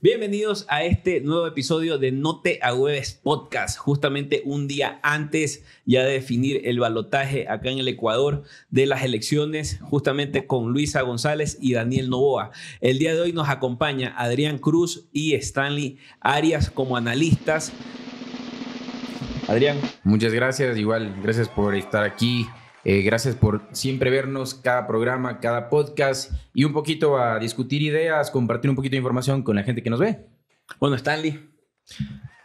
Bienvenidos a este nuevo episodio de No te agüeves podcast, justamente un día antes ya de definir el balotaje acá en el Ecuador de las elecciones, justamente con Luisa González y Daniel Novoa. El día de hoy nos acompaña Adrián Cruz y Stanley Arias como analistas Adrián. Muchas gracias, igual, gracias por estar aquí. Eh, gracias por siempre vernos cada programa, cada podcast y un poquito a discutir ideas, compartir un poquito de información con la gente que nos ve. Bueno, Stanley.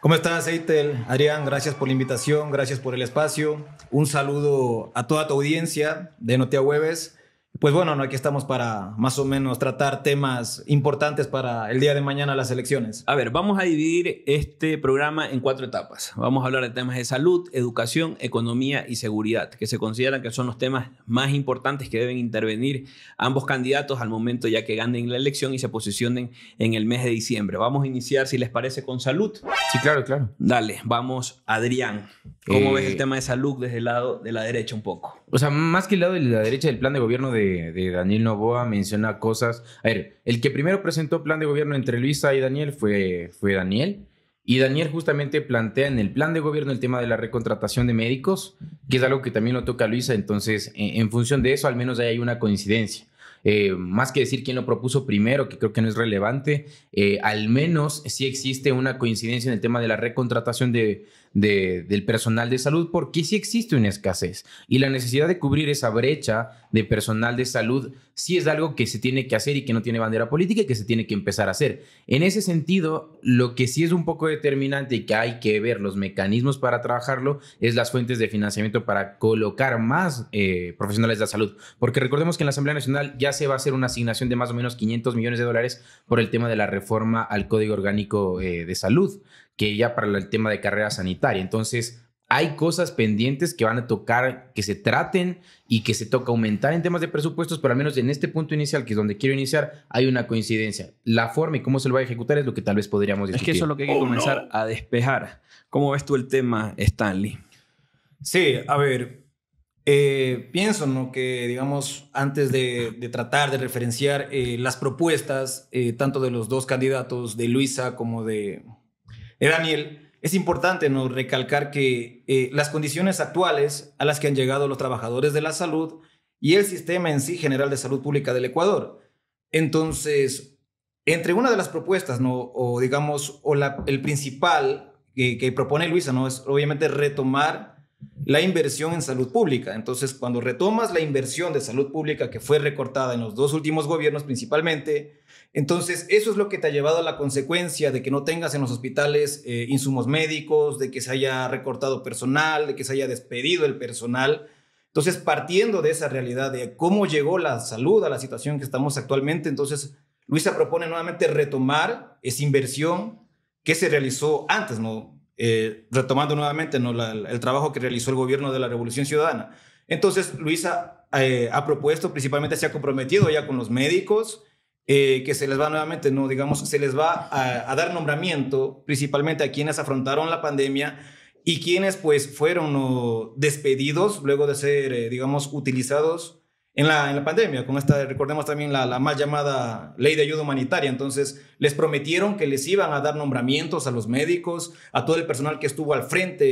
¿Cómo estás, Eitel? Adrián, gracias por la invitación, gracias por el espacio. Un saludo a toda tu audiencia de Notea jueves pues bueno, aquí estamos para más o menos tratar temas importantes para el día de mañana las elecciones. A ver, vamos a dividir este programa en cuatro etapas. Vamos a hablar de temas de salud, educación, economía y seguridad, que se consideran que son los temas más importantes que deben intervenir ambos candidatos al momento ya que ganen la elección y se posicionen en el mes de diciembre. Vamos a iniciar, si les parece, con salud. Sí, claro, claro. Dale, vamos, Adrián. ¿Cómo eh, ves el tema de salud desde el lado de la derecha un poco? O sea, más que el lado de la derecha del plan de gobierno de de, Daniel Novoa menciona cosas. A ver, el que primero presentó plan de gobierno entre Luisa y Daniel fue, fue Daniel. Y Daniel justamente plantea en el plan de gobierno el tema de la recontratación de médicos, que es algo que también lo toca Luisa. Entonces, en, función de eso, al menos ahí hay una coincidencia. Eh, más que decir quién lo propuso primero, que creo que no es relevante, eh, al menos sí existe una coincidencia en el tema de la recontratación de, del personal de salud porque sí existe una escasez y la necesidad de cubrir esa brecha de personal de salud sí es algo que se tiene que hacer y que no tiene bandera política y que se tiene que empezar a hacer. En ese sentido, lo que sí es un poco determinante y que hay que ver los mecanismos para trabajarlo es las fuentes de financiamiento para colocar más eh, profesionales de salud. Porque recordemos que en la Asamblea Nacional ya se va a hacer una asignación de más o menos 500 millones de dólares por el tema de la reforma al Código Orgánico eh, de Salud que ya para el tema de carrera sanitaria. Entonces, hay cosas pendientes que van a tocar, que se traten y que se toca aumentar en temas de presupuestos, pero al menos en este punto inicial, que es donde quiero iniciar, hay una coincidencia. La forma y cómo se lo va a ejecutar es lo que tal vez podríamos discutir. Es que eso es lo que hay que oh, comenzar a despejar. ¿Cómo ves tú el tema, Stanley? Sí, a ver, eh, pienso ¿no? que, digamos, antes de, tratar de referenciar eh, las propuestas, eh, tanto de los dos candidatos, de Luisa como de, eh, Daniel, es importante ¿no? recalcar que eh, las condiciones actuales a las que han llegado los trabajadores de la salud y el sistema en sí general de salud pública del Ecuador. Entonces, entre una de las propuestas, ¿no? o digamos, o la, el principal que, que, propone Luisa, ¿no? es obviamente retomar la inversión en salud pública. Entonces, cuando retomas la inversión de salud pública que fue recortada en los dos últimos gobiernos principalmente, entonces eso es lo que te ha llevado a la consecuencia de que no tengas en los hospitales eh, insumos médicos, de que se haya recortado personal, de que se haya despedido el personal. Entonces, partiendo de esa realidad de cómo llegó la salud a la situación que estamos actualmente, entonces Luisa propone nuevamente retomar esa inversión que se realizó antes, ¿no? Eh, retomando nuevamente el trabajo que realizó el gobierno de la Revolución Ciudadana. Entonces, Luisa eh, ha propuesto, principalmente se ha comprometido ya con los médicos, eh, que se les va nuevamente, no digamos, se les va a, dar nombramiento principalmente a quienes afrontaron la pandemia y quienes pues fueron despedidos luego de ser, digamos, utilizados en la, en la pandemia, con esta, recordemos también la, la mal llamada ley de ayuda humanitaria. Entonces, les prometieron que les iban a dar nombramientos a los médicos, a todo el personal que estuvo al frente,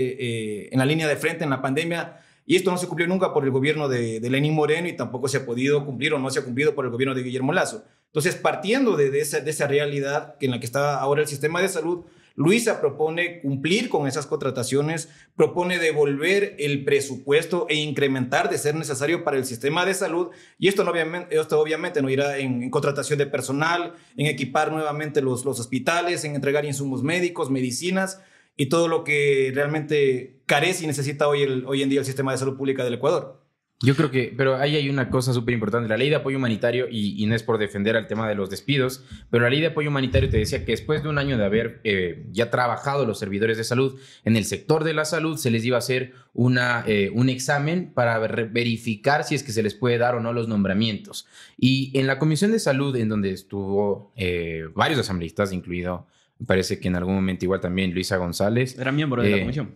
eh, en la línea de frente en la pandemia. Y esto no se cumplió nunca por el gobierno de, de Lenín Moreno y tampoco se ha podido cumplir o no se ha cumplido por el gobierno de Guillermo Lazo. Entonces, partiendo de, de, esa, de esa realidad en la que está ahora el sistema de salud, Luisa propone cumplir con esas contrataciones, propone devolver el presupuesto e incrementar de ser necesario para el sistema de salud y esto, obviamente, no irá en, contratación de personal, en equipar nuevamente los, hospitales, en entregar insumos médicos, medicinas y todo lo que realmente carece y necesita hoy en día el sistema de salud pública del Ecuador. Yo creo que, pero ahí hay una cosa súper importante. La ley de apoyo humanitario, y, no es por defender al tema de los despidos, pero la ley de apoyo humanitario te decía que después de un año de haber eh, ya trabajado los servidores de salud en el sector de la salud, se les iba a hacer una, eh, un examen para verificar si es que se les puede dar o no los nombramientos. Y en la Comisión de Salud, en donde estuvo eh, varios asambleístas, incluido, me parece que en algún momento igual también Luisa González. Era miembro de la comisión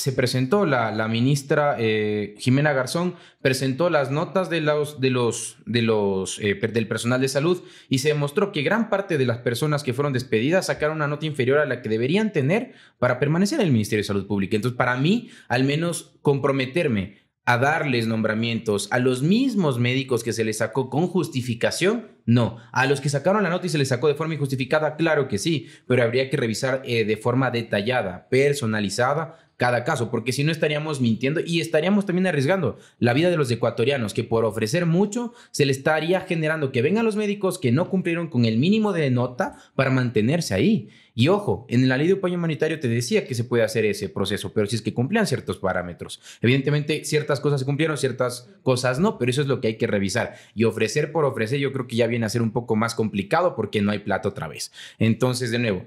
se presentó la, ministra eh, Jimena Garzón, presentó las notas de los, de los, de los, eh, del personal de salud y se demostró que gran parte de las personas que fueron despedidas sacaron una nota inferior a la que deberían tener para permanecer en el Ministerio de Salud Pública. Entonces, para mí, al menos comprometerme a darles nombramientos a los mismos médicos que se les sacó con justificación? No. ¿A los que sacaron la nota y se les sacó de forma injustificada? Claro que sí, pero habría que revisar eh, de forma detallada, personalizada, cada caso, porque si no estaríamos mintiendo y estaríamos también arriesgando la vida de los ecuatorianos, que por ofrecer mucho se le estaría generando que vengan los médicos que no cumplieron con el mínimo de nota para mantenerse ahí. Y ojo, en la ley de apoyo humanitario te decía que se puede hacer ese proceso, pero si es que cumplían ciertos parámetros. Evidentemente, ciertas cosas se cumplieron, ciertas cosas no, pero eso es lo que hay que revisar. Y ofrecer por ofrecer, yo creo que ya viene a ser un poco más complicado porque no hay plata otra vez. Entonces, de nuevo,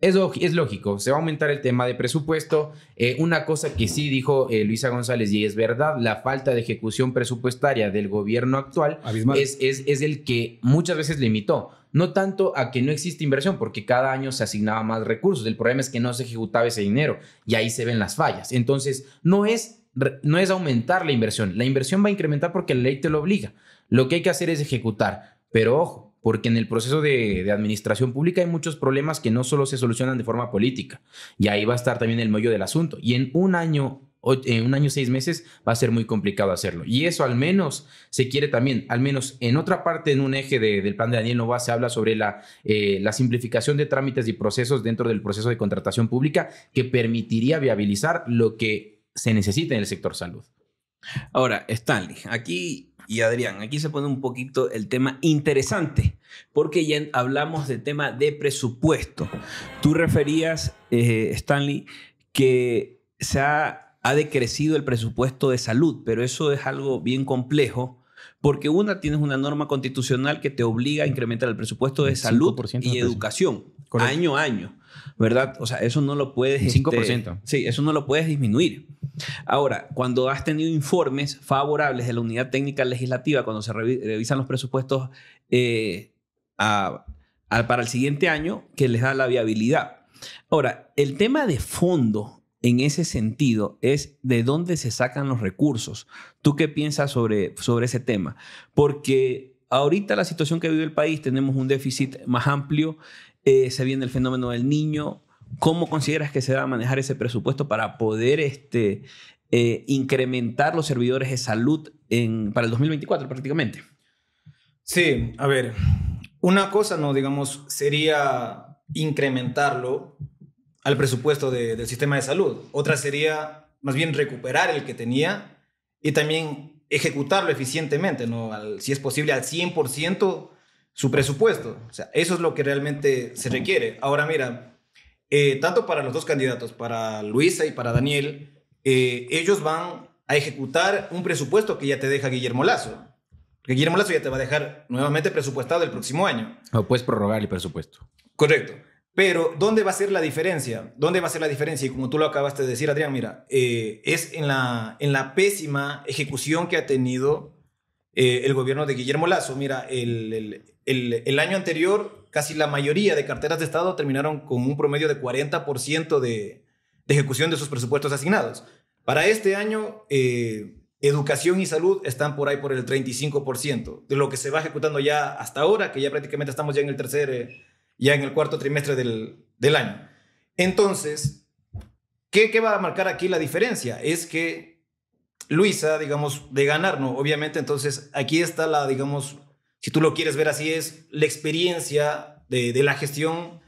es, lógico, se va a aumentar el tema de presupuesto. Eh, una cosa que sí dijo eh, Luisa González, y es verdad, la falta de ejecución presupuestaria del gobierno actual es, es el que muchas veces limitó no tanto a que no existe inversión, porque cada año se asignaba más recursos. El problema es que no se ejecutaba ese dinero y ahí se ven las fallas. Entonces, no es, no es aumentar la inversión. La inversión va a incrementar porque la ley te lo obliga. Lo que hay que hacer es ejecutar. Pero ojo, porque en el proceso de, administración pública hay muchos problemas que no solo se solucionan de forma política, y ahí va a estar también el mollo del asunto. Y en un año, en un año seis meses, va a ser muy complicado hacerlo. Y eso al menos se quiere también, al menos en otra parte, en un eje del plan de Daniel Nova, se habla sobre la, eh, la simplificación de trámites y procesos dentro del proceso de contratación pública que permitiría viabilizar lo que se necesita en el sector salud. Ahora, Stanley, aquí y Adrián, aquí se pone un poquito el tema interesante, porque ya hablamos de tema de presupuesto. Tú referías, eh, Stanley, que se ha, decrecido el presupuesto de salud, pero eso es algo bien complejo. Porque una, tienes una norma constitucional que te obliga a incrementar el presupuesto de salud y educación año a año, ¿verdad? O sea, eso no lo puedes... 5%. Este, sí, eso no lo puedes disminuir. Ahora, cuando has tenido informes favorables de la unidad técnica legislativa, cuando se revisan los presupuestos eh, para el siguiente año, que les da la viabilidad. Ahora, el tema de fondo en ese sentido es de dónde se sacan los recursos. ¿Tú qué piensas sobre, sobre ese tema? Porque ahorita la situación que vive el país, tenemos un déficit más amplio, eh, se viene el fenómeno del niño, ¿Cómo consideras que se va a manejar ese presupuesto para poder este, eh, incrementar los servidores de salud en, para el 2024 prácticamente? Sí, a ver, una cosa, no, digamos, sería incrementarlo al presupuesto del sistema de salud. Otra sería más bien recuperar el que tenía y también ejecutarlo eficientemente, ¿no? si es posible, al 100% su presupuesto. O sea, eso es lo que realmente se requiere. Ahora, mira, eh, tanto para los dos candidatos, para Luisa y para Daniel, eh, ellos van a ejecutar un presupuesto que ya te deja Guillermo Lazo. Guillermo Lazo ya te va a dejar nuevamente presupuestado el próximo año. O puedes prorrogar el presupuesto. Correcto. Pero, ¿dónde va a ser la diferencia? ¿Dónde va a ser la diferencia? Y como tú lo acabaste de decir, Adrián, mira, eh, es en la, pésima ejecución que ha tenido el gobierno de Guillermo Lazo. Mira, el año anterior casi la mayoría de carteras de Estado terminaron con un promedio de 40% de, de, ejecución de sus presupuestos asignados. Para este año, eh, educación y salud están por ahí por el 35%, de lo que se va ejecutando ya hasta ahora, que ya prácticamente estamos ya en el tercer, eh, ya en el cuarto trimestre del, año. Entonces, ¿qué, ¿qué va a marcar aquí la diferencia? Es que Luisa, digamos, de ganar, ¿no? Obviamente, entonces aquí está la, digamos, si tú lo quieres ver así, es la experiencia de, de la gestión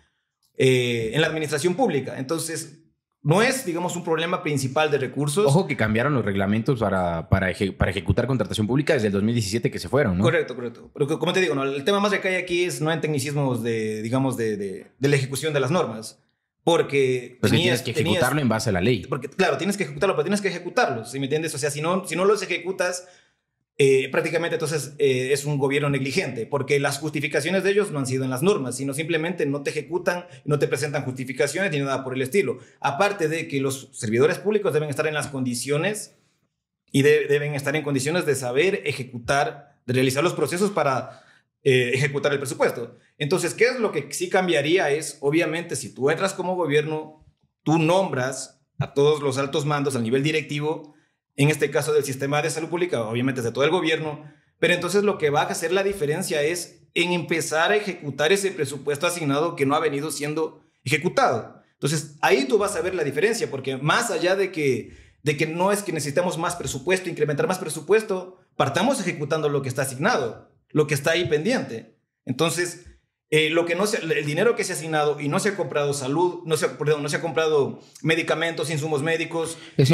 eh, en la administración pública. Entonces, no es, digamos, un problema principal de recursos. Ojo que cambiaron los reglamentos para, para, para ejecutar contratación pública desde el 2017 que se fueron, ¿no? Correcto, correcto. Pero como te digo, ¿no? el tema más de que hay aquí es no en tecnicismos de, digamos, de, de, de la ejecución de las normas. Porque pues tienes que ejecutarlo en base a la ley. Porque, claro, tienes que ejecutarlo, pero tienes que ejecutarlo, ¿sí me entiendes? O sea, si no, si no los ejecutas, eh, prácticamente entonces eh, es un gobierno negligente, porque las justificaciones de ellos no han sido en las normas, sino simplemente no te ejecutan, no te presentan justificaciones ni nada por el estilo. Aparte de que los servidores públicos deben estar en las condiciones y deben estar en condiciones de saber ejecutar, de realizar los procesos para eh, ejecutar el presupuesto. Entonces, ¿qué es lo que sí cambiaría? Es, obviamente, si tú entras como gobierno, tú nombras a todos los altos mandos al nivel directivo, en este caso del sistema de salud pública, obviamente es de todo el gobierno, pero entonces lo que va a hacer la diferencia es en empezar a ejecutar ese presupuesto asignado que no ha venido siendo ejecutado. Entonces ahí tú vas a ver la diferencia, porque más allá de que, de que no es que necesitamos más presupuesto, incrementar más presupuesto, partamos ejecutando lo que está asignado, lo que está ahí pendiente. Entonces, eh, que no el dinero que se ha asignado y no se ha comprado salud, no se, no se ha comprado medicamentos, insumos médicos, no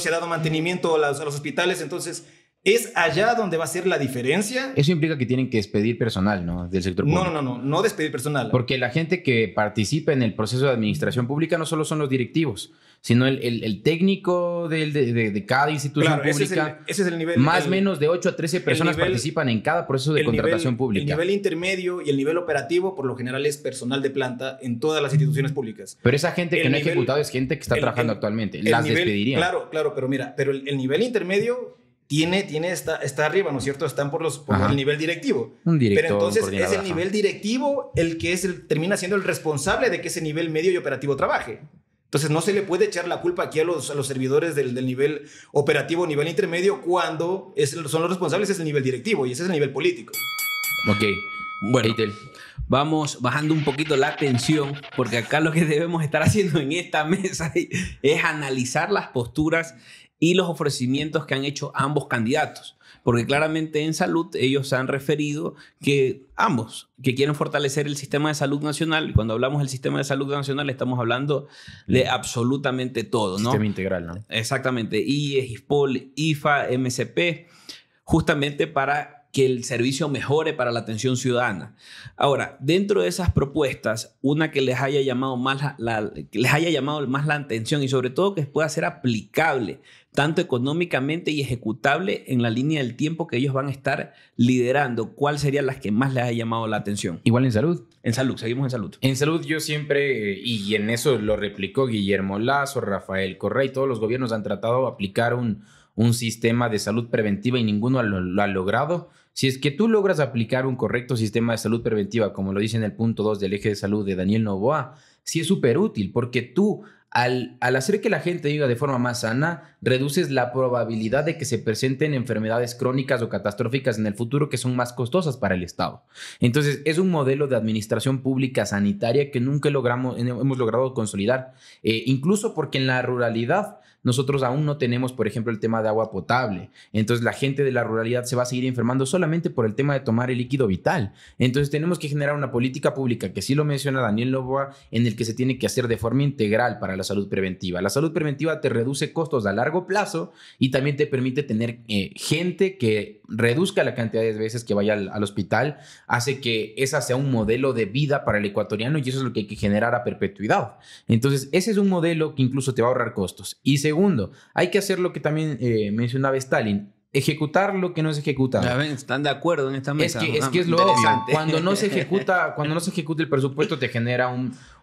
se, ha dado, mantenimiento a los, hospitales, entonces es allá donde va a ser la diferencia. Eso implica que tienen que despedir personal, ¿no? Del sector público. No, no, no, no, no despedir personal. Porque la gente que participa en el proceso de administración pública no solo son los directivos, sino el, el, técnico de, cada institución pública. Ese es, el, nivel. Más o menos de 8 a 13 personas participan en cada proceso de contratación pública. El nivel intermedio y el nivel operativo, por lo general, es personal de planta en todas las instituciones públicas. Pero esa gente que no ha ejecutado es gente que está trabajando actualmente. Las despedirían. Claro, claro, pero mira, pero el nivel intermedio tiene, tiene está, está arriba, ¿no es cierto? Están por, los, por el nivel directivo. Pero entonces es el nivel directivo el que es el, termina siendo el responsable de que ese nivel medio y operativo trabaje. Entonces no se le puede echar la culpa aquí a los, servidores del, nivel operativo, nivel intermedio, cuando son los responsables es el nivel directivo y ese es el nivel político. Ok, bueno, vamos bajando un poquito la tensión porque acá lo que debemos estar haciendo en esta mesa es analizar las posturas y los ofrecimientos que han hecho ambos candidatos porque claramente en salud ellos han referido que ambos, que quieren fortalecer el sistema de salud nacional, y cuando hablamos del sistema de salud nacional estamos hablando de mm. absolutamente todo, ¿no? Sistema integral, ¿no? Exactamente, IES, ISPOL, IFA, MCP, justamente para que el servicio mejore para la atención ciudadana. Ahora, dentro de esas propuestas, una que les haya llamado más la, les haya llamado más la atención y sobre todo que pueda ser aplicable, tanto económicamente y ejecutable en la línea del tiempo que ellos van a estar liderando, ¿cuál serían las que más les haya llamado la atención? Igual en salud. En salud, seguimos en salud. En salud yo siempre, eh, y en eso lo replicó Guillermo Lazo, Rafael Correa y todos los gobiernos han tratado de aplicar un, sistema de salud preventiva y ninguno lo, ha logrado. Si es que tú logras aplicar un correcto sistema de salud preventiva, como lo dice en el punto 2 del eje de salud de Daniel Novoa, sí es súper útil porque tú al, al, hacer que la gente viva de forma más sana, reduces la probabilidad de que se presenten enfermedades crónicas o catastróficas en el futuro que son más costosas para el Estado. Entonces, es un modelo de administración pública sanitaria que nunca logramos, hemos logrado consolidar, eh, incluso porque en la ruralidad nosotros aún no tenemos, por ejemplo, el tema de agua potable. Entonces la gente de la ruralidad se va a seguir enfermando solamente por el tema de tomar el líquido vital. Entonces tenemos que generar una política pública, que sí lo menciona Daniel Loboa, en el que se tiene que hacer de forma integral para la salud preventiva. La salud preventiva te reduce costos a largo plazo y también te permite tener eh, gente que reduzca la cantidad de veces que vaya al, hospital, hace que esa sea un modelo de vida para el ecuatoriano y eso es lo que hay que generar a perpetuidad. Entonces, ese es un modelo que incluso te va a ahorrar costos. Y segundo, hay que hacer lo que también eh, mencionaba Stalin, ejecutar lo que no se ejecuta. están de acuerdo en esta mesa. Es ah, que, es, lo obvio. Cuando no se ejecuta, cuando no se ejecuta el presupuesto te genera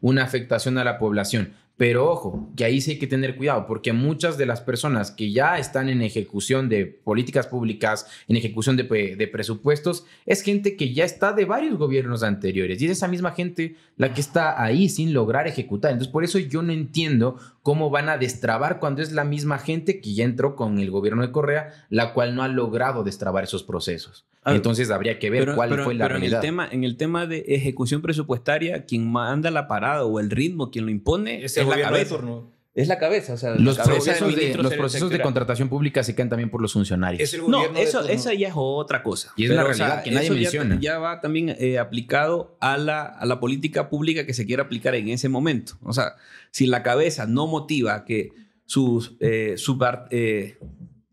una afectación a la población. Pero ojo, que ahí sí hay que tener cuidado, porque muchas de las personas que ya están en ejecución de políticas públicas, en ejecución de, presupuestos, es gente que ya está de varios gobiernos anteriores y es esa misma gente la que está ahí sin lograr ejecutar. Entonces, por eso yo no entiendo cómo van a destrabar cuando es la misma gente que ya entró con el gobierno de Correa, la cual no ha logrado destrabar esos procesos. Ah, Entonces habría que ver cuál fue la pero En el, tema, en el tema de ejecución presupuestaria, quien manda la parada o el ritmo, quien lo impone, es, la cabeza. Es la cabeza, los, procesos, de, contratación pública se quedan también por los funcionarios. no, eso, esa ya es otra cosa. Y es la realidad que nadie menciona. Ya, ya va también eh, aplicado a la, la política pública que se quiera aplicar en ese momento. O sea, si la cabeza no motiva que sus eh, eh,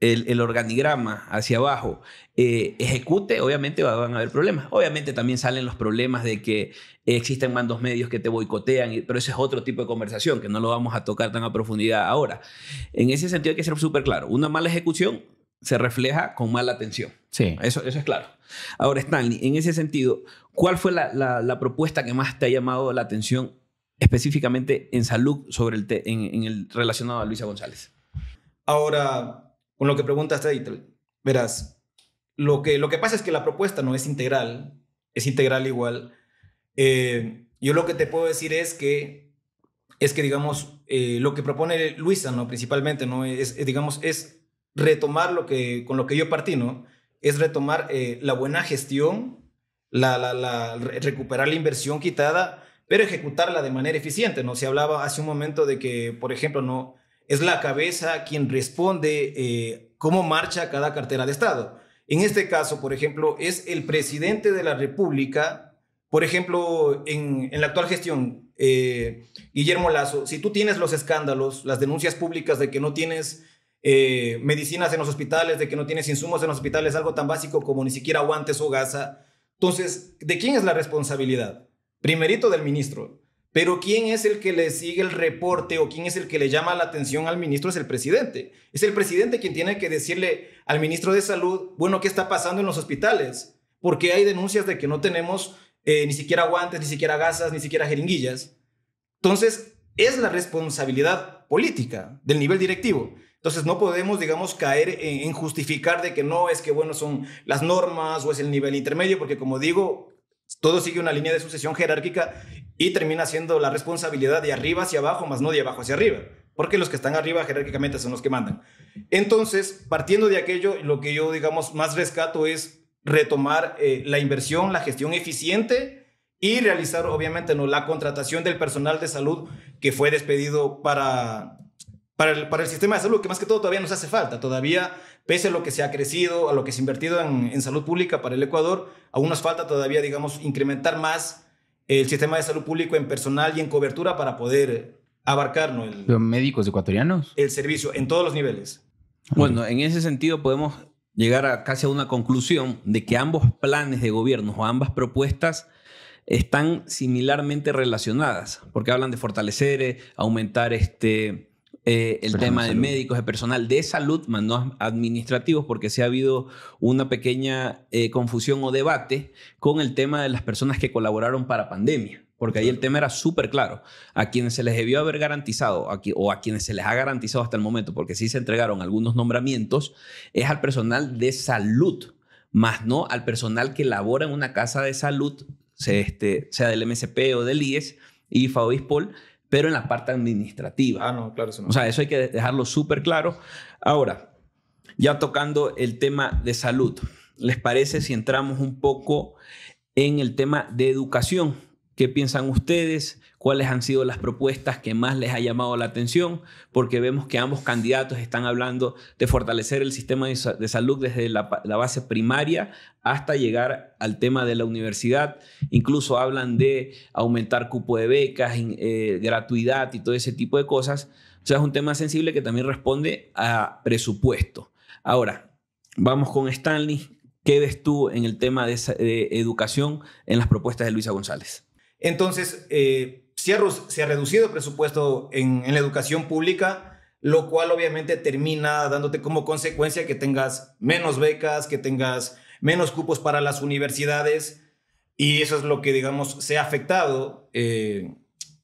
el, organigrama hacia abajo eh, ejecute, obviamente van a haber problemas. Obviamente también salen los problemas de que existen mandos medios que te boicotean, pero ese es otro tipo de conversación que no lo vamos a tocar tan a profundidad ahora. En ese sentido hay que ser súper claro. Una mala ejecución se refleja con mala atención. Sí. Eso, eso es claro. Ahora, Stanley, en ese sentido, ¿cuál fue la, propuesta que más te ha llamado la atención específicamente en salud sobre el en, en el relacionado a Luisa González? Ahora, con lo que preguntas, ahí verás, lo que, lo que pasa es que la propuesta no es integral, es integral igual. Eh, yo lo que te puedo decir es que, es que digamos, eh, lo que propone Luisa, ¿no? Principalmente, ¿no? Es, digamos, es retomar lo que, con lo que yo partí, ¿no? Es retomar eh, la buena gestión, la, la, recuperar la inversión quitada, pero ejecutarla de manera eficiente, ¿no? Se hablaba hace un momento de que, por ejemplo, ¿no? es la cabeza quien responde eh, cómo marcha cada cartera de Estado. En este caso, por ejemplo, es el presidente de la República, por ejemplo, en, la actual gestión, eh, Guillermo Lazo, si tú tienes los escándalos, las denuncias públicas de que no tienes eh, medicinas en los hospitales, de que no tienes insumos en los hospitales, algo tan básico como ni siquiera guantes o gasa, entonces, ¿de quién es la responsabilidad? Primerito del ministro, pero ¿quién es el que le sigue el reporte o quién es el que le llama la atención al ministro? Es el presidente. Es el presidente quien tiene que decirle al ministro de Salud, bueno, ¿qué está pasando en los hospitales? Porque hay denuncias de que no tenemos eh, ni siquiera guantes, ni siquiera gasas, ni siquiera jeringuillas. Entonces, es la responsabilidad política del nivel directivo. Entonces no podemos, digamos, caer en, en, justificar de que no, es que, bueno, son las normas o es el nivel intermedio, porque como digo, todo sigue una línea de sucesión jerárquica y termina siendo la responsabilidad de arriba hacia abajo, más no de abajo hacia arriba, porque los que están arriba jerárquicamente son los que mandan. Entonces, partiendo de aquello, lo que yo, digamos, más rescato es retomar eh, la inversión, la gestión eficiente y realizar, obviamente, ¿no? la contratación del personal de salud que fue despedido para, para, el, para el sistema de salud, que más que todo todavía nos hace falta, todavía pese a lo que se ha crecido, a lo que se ha invertido en, salud pública para el Ecuador, aún nos falta todavía, digamos, incrementar más el sistema de salud público en personal y en cobertura para poder abarcarnos. ¿Los médicos ecuatorianos? El servicio en todos los niveles. Bueno, en ese sentido podemos llegar a casi a una conclusión de que ambos planes de gobierno o ambas propuestas están similarmente relacionadas, porque hablan de fortalecer, eh, aumentar este, eh, el tema de, médicos, de personal de salud, más no administrativos, porque sí ha habido una pequeña eh, confusión o debate con el tema de las personas que colaboraron para pandemia. Porque ahí el tema era súper claro. A quienes se les debió haber garantizado, o a quienes se les ha garantizado hasta el momento, porque sí se entregaron algunos nombramientos, es al personal de salud, más no al personal que labora en una casa de salud, este, sea del MSP o del IES y Fabispol, pero en la parte administrativa. Ah, no, claro, eso no. O sea, eso hay que dejarlo súper claro. Ahora, ya tocando el tema de salud, ¿les parece si entramos un poco en el tema de educación? ¿Qué piensan ustedes? cuáles han sido las propuestas que más les ha llamado la atención, porque vemos que ambos candidatos están hablando de fortalecer el sistema de salud desde la, base primaria hasta llegar al tema de la universidad. Incluso hablan de aumentar cupo de becas, eh, gratuidad y todo ese tipo de cosas. O sea, es un tema sensible que también responde a presupuesto. Ahora, vamos con Stanley. ¿Qué ves tú en el tema de, educación en las propuestas de Luisa González? Entonces, eh, se ha, se ha reducido el presupuesto en, la educación pública, lo cual obviamente termina dándote como consecuencia que tengas menos becas, que tengas menos cupos para las universidades y eso es lo que, digamos, se ha afectado eh,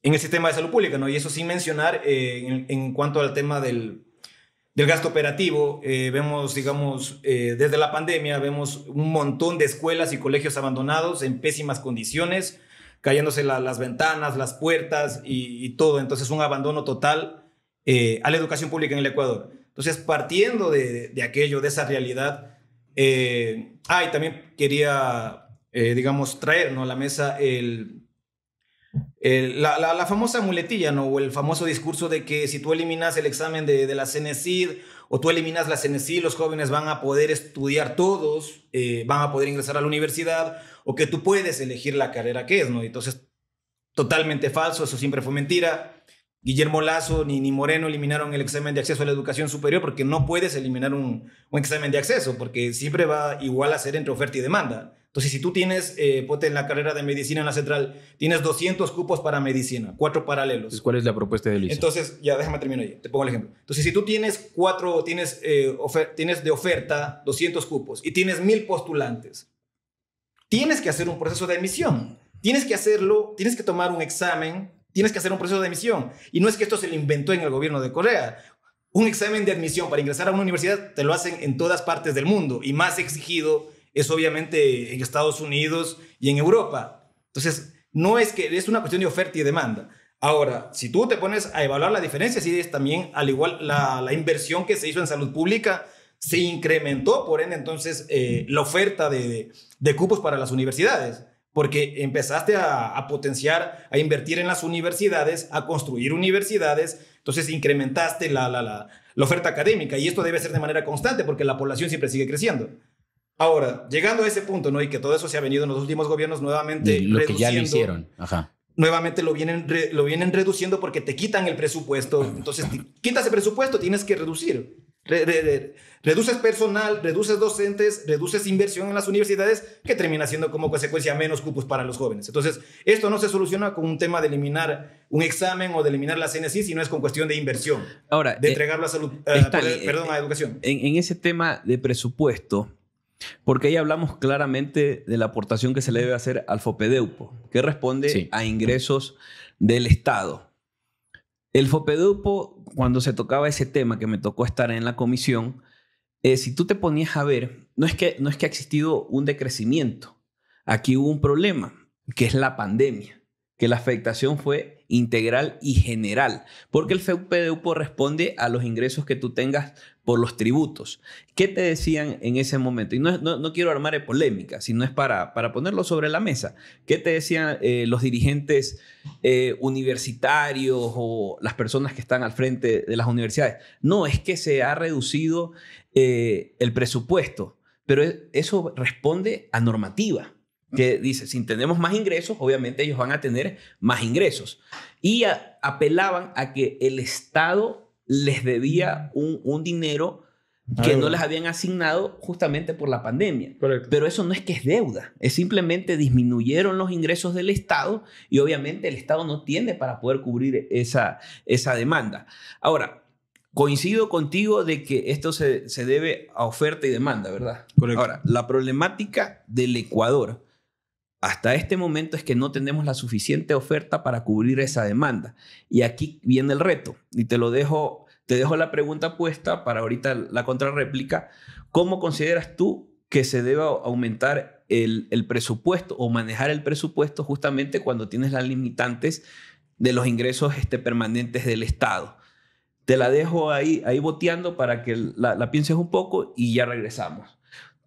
en el sistema de salud pública, ¿no? Y eso sin mencionar eh, en, cuanto al tema del, gasto operativo, eh, vemos, digamos, desde la pandemia, vemos un montón de escuelas y colegios abandonados en pésimas condiciones, cayéndose las ventanas, las puertas y, todo. Entonces, un abandono total eh, a la educación pública en el Ecuador. Entonces, partiendo de, aquello, de esa realidad, eh, ah, también quería, eh, digamos, traernos a la mesa el, la, famosa muletilla, ¿no? O el famoso discurso de que si tú eliminas el examen de, de la CNESID o tú eliminas la CNC, los jóvenes van a poder estudiar todos, eh, van a poder ingresar a la universidad, o que tú puedes elegir la carrera que es, ¿no? Entonces, totalmente falso, eso siempre fue mentira. Guillermo Lazo ni, ni Moreno eliminaron el examen de acceso a la educación superior porque no puedes eliminar un, un examen de acceso, porque siempre va igual a ser entre oferta y demanda. Entonces, pues, si tú tienes, eh, ponte en la carrera de medicina en la central, tienes 200 cupos para medicina, cuatro paralelos. ¿cuál es la propuesta de Luis? Entonces, ya déjame terminar ahí, te pongo el ejemplo. Entonces, si tú tienes cuatro, tienes, eh, tienes de oferta 200 cupos y tienes mil postulantes, tienes que hacer un proceso de admisión. Tienes que hacerlo, tienes que tomar un examen, tienes que hacer un proceso de admisión. Y no es que esto se lo inventó en el gobierno de Corea. Un examen de admisión para ingresar a una universidad te lo hacen en todas partes del mundo y más exigido es obviamente en Estados Unidos y en Europa. Entonces, no es que es una cuestión de oferta y demanda. Ahora, si tú te pones a evaluar la diferencia, si es también, al igual, la, inversión que se hizo en salud pública se incrementó, por ende, entonces, eh, la oferta de, cupos para las universidades, porque empezaste a, potenciar, a invertir en las universidades, a construir universidades, entonces incrementaste la oferta académica y esto debe ser de manera constante porque la población siempre sigue creciendo. Ahora, llegando a ese punto, ¿no? Y que todo eso se ha venido en los últimos gobiernos nuevamente. Lo que ya lo hicieron. Nuevamente lo vienen, lo vienen reduciendo porque te quitan el presupuesto. Entonces, quitas el presupuesto, tienes que reducir. reduces personal, reduces docentes, reduces inversión en las universidades, que termina siendo como consecuencia menos cupos para los jóvenes. Entonces, esto no se soluciona con un tema de eliminar un examen o de eliminar la CNC, sino es con cuestión de inversión. Ahora, de eh, entregarlo la salud, eh, educación. en ese tema de presupuesto, porque ahí hablamos claramente de la aportación que se le debe hacer al FOPEDEUPO, que responde a ingresos del Estado. El FOPEDEUPO, cuando se tocaba ese tema, que me tocó estar en la comisión, eh, si tú te ponías a ver, no es, que, no es que ha existido un decrecimiento, aquí hubo un problema, que es la pandemia, que la afectación fue integral y general, porque el FOPEDEUPO responde a los ingresos que tú tengas por los tributos. ¿Qué te decían en ese momento? Y no, quiero armar polémica, sino es para, para ponerlo sobre la mesa. ¿Qué te decían eh, los dirigentes eh, universitarios o las personas que están al frente de las universidades? No, es que se ha reducido eh, el presupuesto, pero e, eso responde a normativa que dice, si tenemos más ingresos, obviamente ellos van a tener más ingresos. Y apelaban a que el Estado les debía mm. un, dinero que no les habían asignado justamente por la pandemia. Pero eso no es que es deuda, es simplemente disminuyeron los ingresos del Estado y obviamente el Estado no tiene para poder cubrir esa, esa demanda. Ahora, coincido contigo de que esto se, debe a oferta y demanda, ¿verdad? Ahora, la problemática del Ecuador hasta este momento es que no tenemos la suficiente oferta para cubrir esa demanda. Y aquí viene el reto. Y te lo dejo, te dejo la pregunta puesta para ahorita la contrarréplica. ¿Cómo consideras tú que se deba aumentar el, presupuesto o manejar el presupuesto justamente cuando tienes las limitantes de los ingresos este, permanentes del Estado? Te la dejo ahí, ahí boteando para que la pienses un poco y ya regresamos.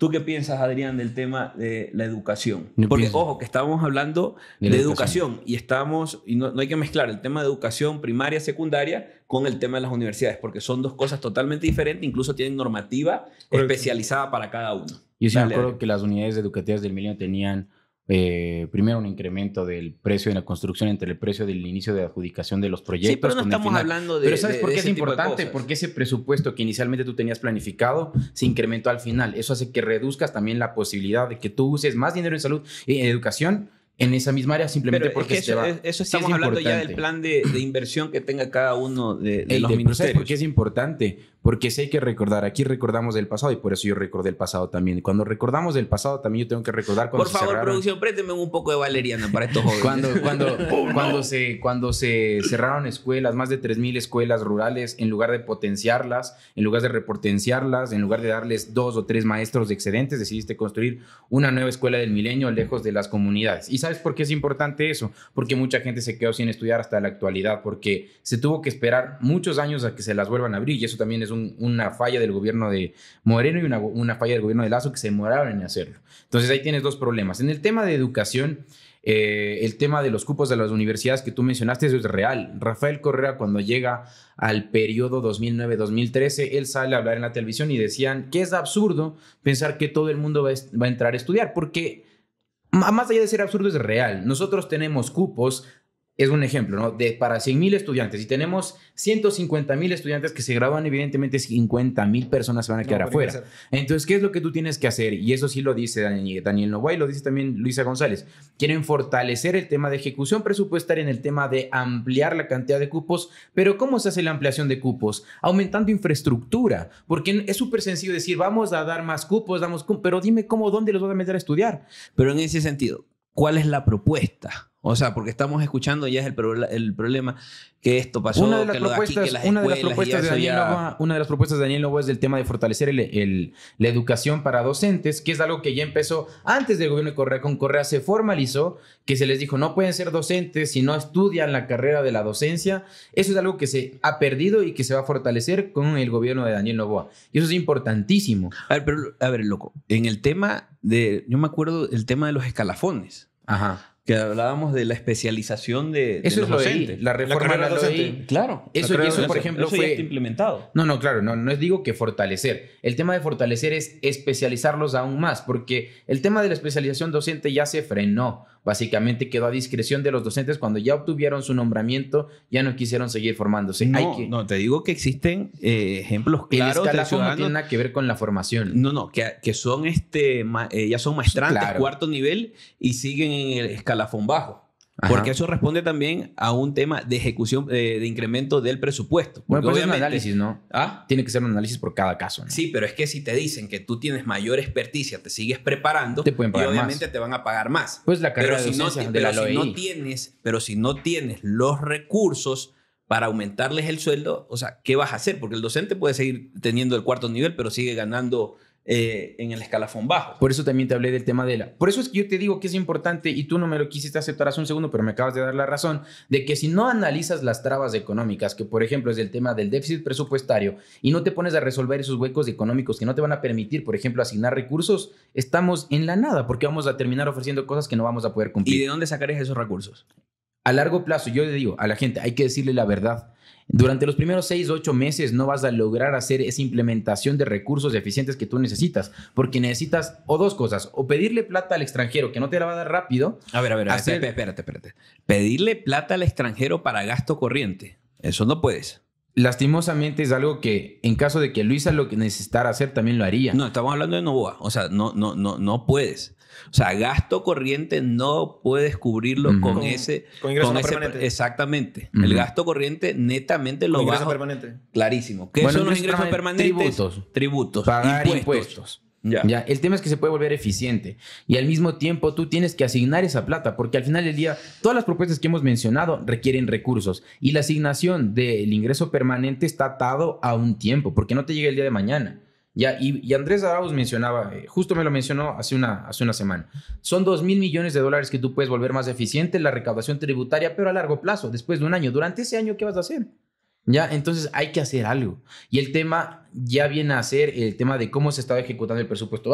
¿Tú qué piensas, Adrián, del tema de la educación? Porque, ojo, que estábamos hablando de, educación. y estamos, y no, hay que mezclar el tema de educación primaria, secundaria, con el tema de las universidades, porque son dos cosas totalmente diferentes, incluso tienen normativa especializada para cada uno. Yo sí me acuerdo que las unidades educativas del milenio tenían eh, primero un incremento del precio de la construcción entre el precio del inicio de adjudicación de los proyectos. pero Pero ¿sabes por qué es importante? Porque ese presupuesto que inicialmente tú tenías planificado se incrementó al final. Eso hace que reduzcas también la posibilidad de que tú uses más dinero en salud y en educación en esa misma área simplemente porque se eso, va. estamos hablando ya del plan de, inversión que tenga cada uno de, de los ministerios. Porque es importante, porque sí hay que recordar, aquí recordamos del pasado y por eso yo recordé el pasado también. Cuando recordamos del pasado también yo tengo que recordar cuando Por favor, producción, présteme un poco de valeriana para estos jóvenes. cuando cuando, cuando, se, cuando se cerraron escuelas, más de 3.000 escuelas rurales, en lugar de potenciarlas, en lugar de repotenciarlas, en lugar de darles dos o tres maestros de excedentes, decidiste construir una nueva escuela del milenio lejos de las comunidades. ¿Y sabes por qué es importante eso? Porque mucha gente se quedó sin estudiar hasta la actualidad, porque se tuvo que esperar muchos años a que se las vuelvan a abrir y eso también es una falla del gobierno de Moreno y una, falla del gobierno de Lazo que se demoraron en hacerlo. Entonces ahí tienes dos problemas. En el tema de educación, eh, el tema de los cupos de las universidades que tú mencionaste, eso es real. Rafael Correa cuando llega al periodo 2009-2013, él sale a hablar en la televisión y decían que es absurdo pensar que todo el mundo va a entrar a estudiar, porque más allá de ser absurdo es real. Nosotros tenemos cupos es un ejemplo, ¿no? De para mil estudiantes, y tenemos 150.000 estudiantes que se graban, evidentemente 50.000 personas se van a quedar afuera. Entonces, ¿qué es lo que tú tienes que hacer? Y eso sí lo dice Daniel Novoa lo dice también Luisa González. Quieren fortalecer el tema de ejecución presupuestaria en el tema de ampliar la cantidad de cupos, pero ¿cómo se hace la ampliación de cupos? Aumentando infraestructura, porque es súper sencillo decir, vamos a dar más cupos, damos pero dime cómo, dónde los voy a meter a estudiar. Pero en ese sentido, ¿cuál es la propuesta? O sea, porque estamos escuchando ya es el, problema que esto pasó, una de las que propuestas, de aquí, Daniel una de las propuestas de Daniel Novoa es el tema de fortalecer el, la educación para docentes, que es algo que ya empezó antes del gobierno de Correa. Con Correa se formalizó, que se les dijo no pueden ser docentes si no estudian la carrera de la docencia. Eso es algo que se ha perdido y que se va a fortalecer con el gobierno de Daniel Novoa. Y eso es importantísimo. A ver, pero, a ver loco, en el tema de, yo me acuerdo el tema de los escalafones. Ajá que hablábamos de la especialización de, los docentes. la reforma de Claro. Eso, por ejemplo, fue... implementado. No, no, claro, no, no es digo que fortalecer. El tema de fortalecer es especializarlos aún más, porque el tema de la especialización docente ya se frenó básicamente quedó a discreción de los docentes cuando ya obtuvieron su nombramiento, ya no quisieron seguir formándose. No, que, no te digo que existen eh, ejemplos claros. El no tiene nada que ver con la formación. No, no, que, que son este, eh, ya son maestrantes, de cuarto nivel, y siguen en el escalafón bajo. Porque eso responde también a un tema de ejecución, eh, de, incremento del presupuesto. Bueno, pues un análisis, ¿no? ¿Ah? Tiene que ser un análisis por cada caso. Sí, pero es que si te dicen que tú tienes mayor experticia, te sigues preparando, obviamente te van a pagar más. Pues la carrera pero no, si no tienes, Pero si no tienes los recursos para aumentarles el sueldo, o sea, ¿qué vas a hacer? Porque el docente puede seguir teniendo el cuarto nivel, pero sigue ganando eh, en el escalafón bajo. Por eso también te hablé del tema de la... Por eso es que yo te digo que es importante, y tú no me lo quisiste aceptar hace un segundo, pero me acabas de dar la razón, de que si no analizas las trabas económicas, que por ejemplo es el tema del déficit presupuestario, y no te pones a resolver esos huecos económicos que no te van a permitir, por ejemplo, asignar recursos, estamos en la nada, porque vamos a terminar ofreciendo cosas que no vamos a poder cumplir. ¿Y de dónde sacarías esos recursos? A largo plazo, yo le digo a la gente, hay que decirle la verdad durante los primeros seis o ocho meses no vas a lograr hacer esa implementación de recursos eficientes que tú necesitas, porque necesitas o dos cosas, o pedirle plata al extranjero que no te la va a dar rápido. A ver, a ver, espérate, espérate, Pedirle plata al extranjero para gasto corriente, eso no puedes. Lastimosamente es algo que en caso de que Luisa lo que necesitara hacer también lo haría. No, estamos hablando de Novoa, o sea, no, no, no, no puedes. O sea, gasto corriente no puedes cubrirlo con, ese... Con ingreso Exactamente. El gasto corriente netamente lo bajo. permanente. Clarísimo. ¿Qué son los ingresos permanentes? Tributos. Tributos. Pagar impuestos. El tema es que se puede volver eficiente y al mismo tiempo tú tienes que asignar esa plata porque al final del día todas las propuestas que hemos mencionado requieren recursos y la asignación del ingreso permanente está atado a un tiempo porque no te llega el día de mañana. Ya, y, Andrés Arauz mencionaba, eh, justo me lo mencionó hace una, hace una semana, son 2 mil millones de dólares que tú puedes volver más eficiente la recaudación tributaria, pero a largo plazo, después de un año. Durante ese año, ¿qué vas a hacer? Ya, entonces hay que hacer algo. Y el tema ya viene a ser el tema de cómo se estaba ejecutando el presupuesto.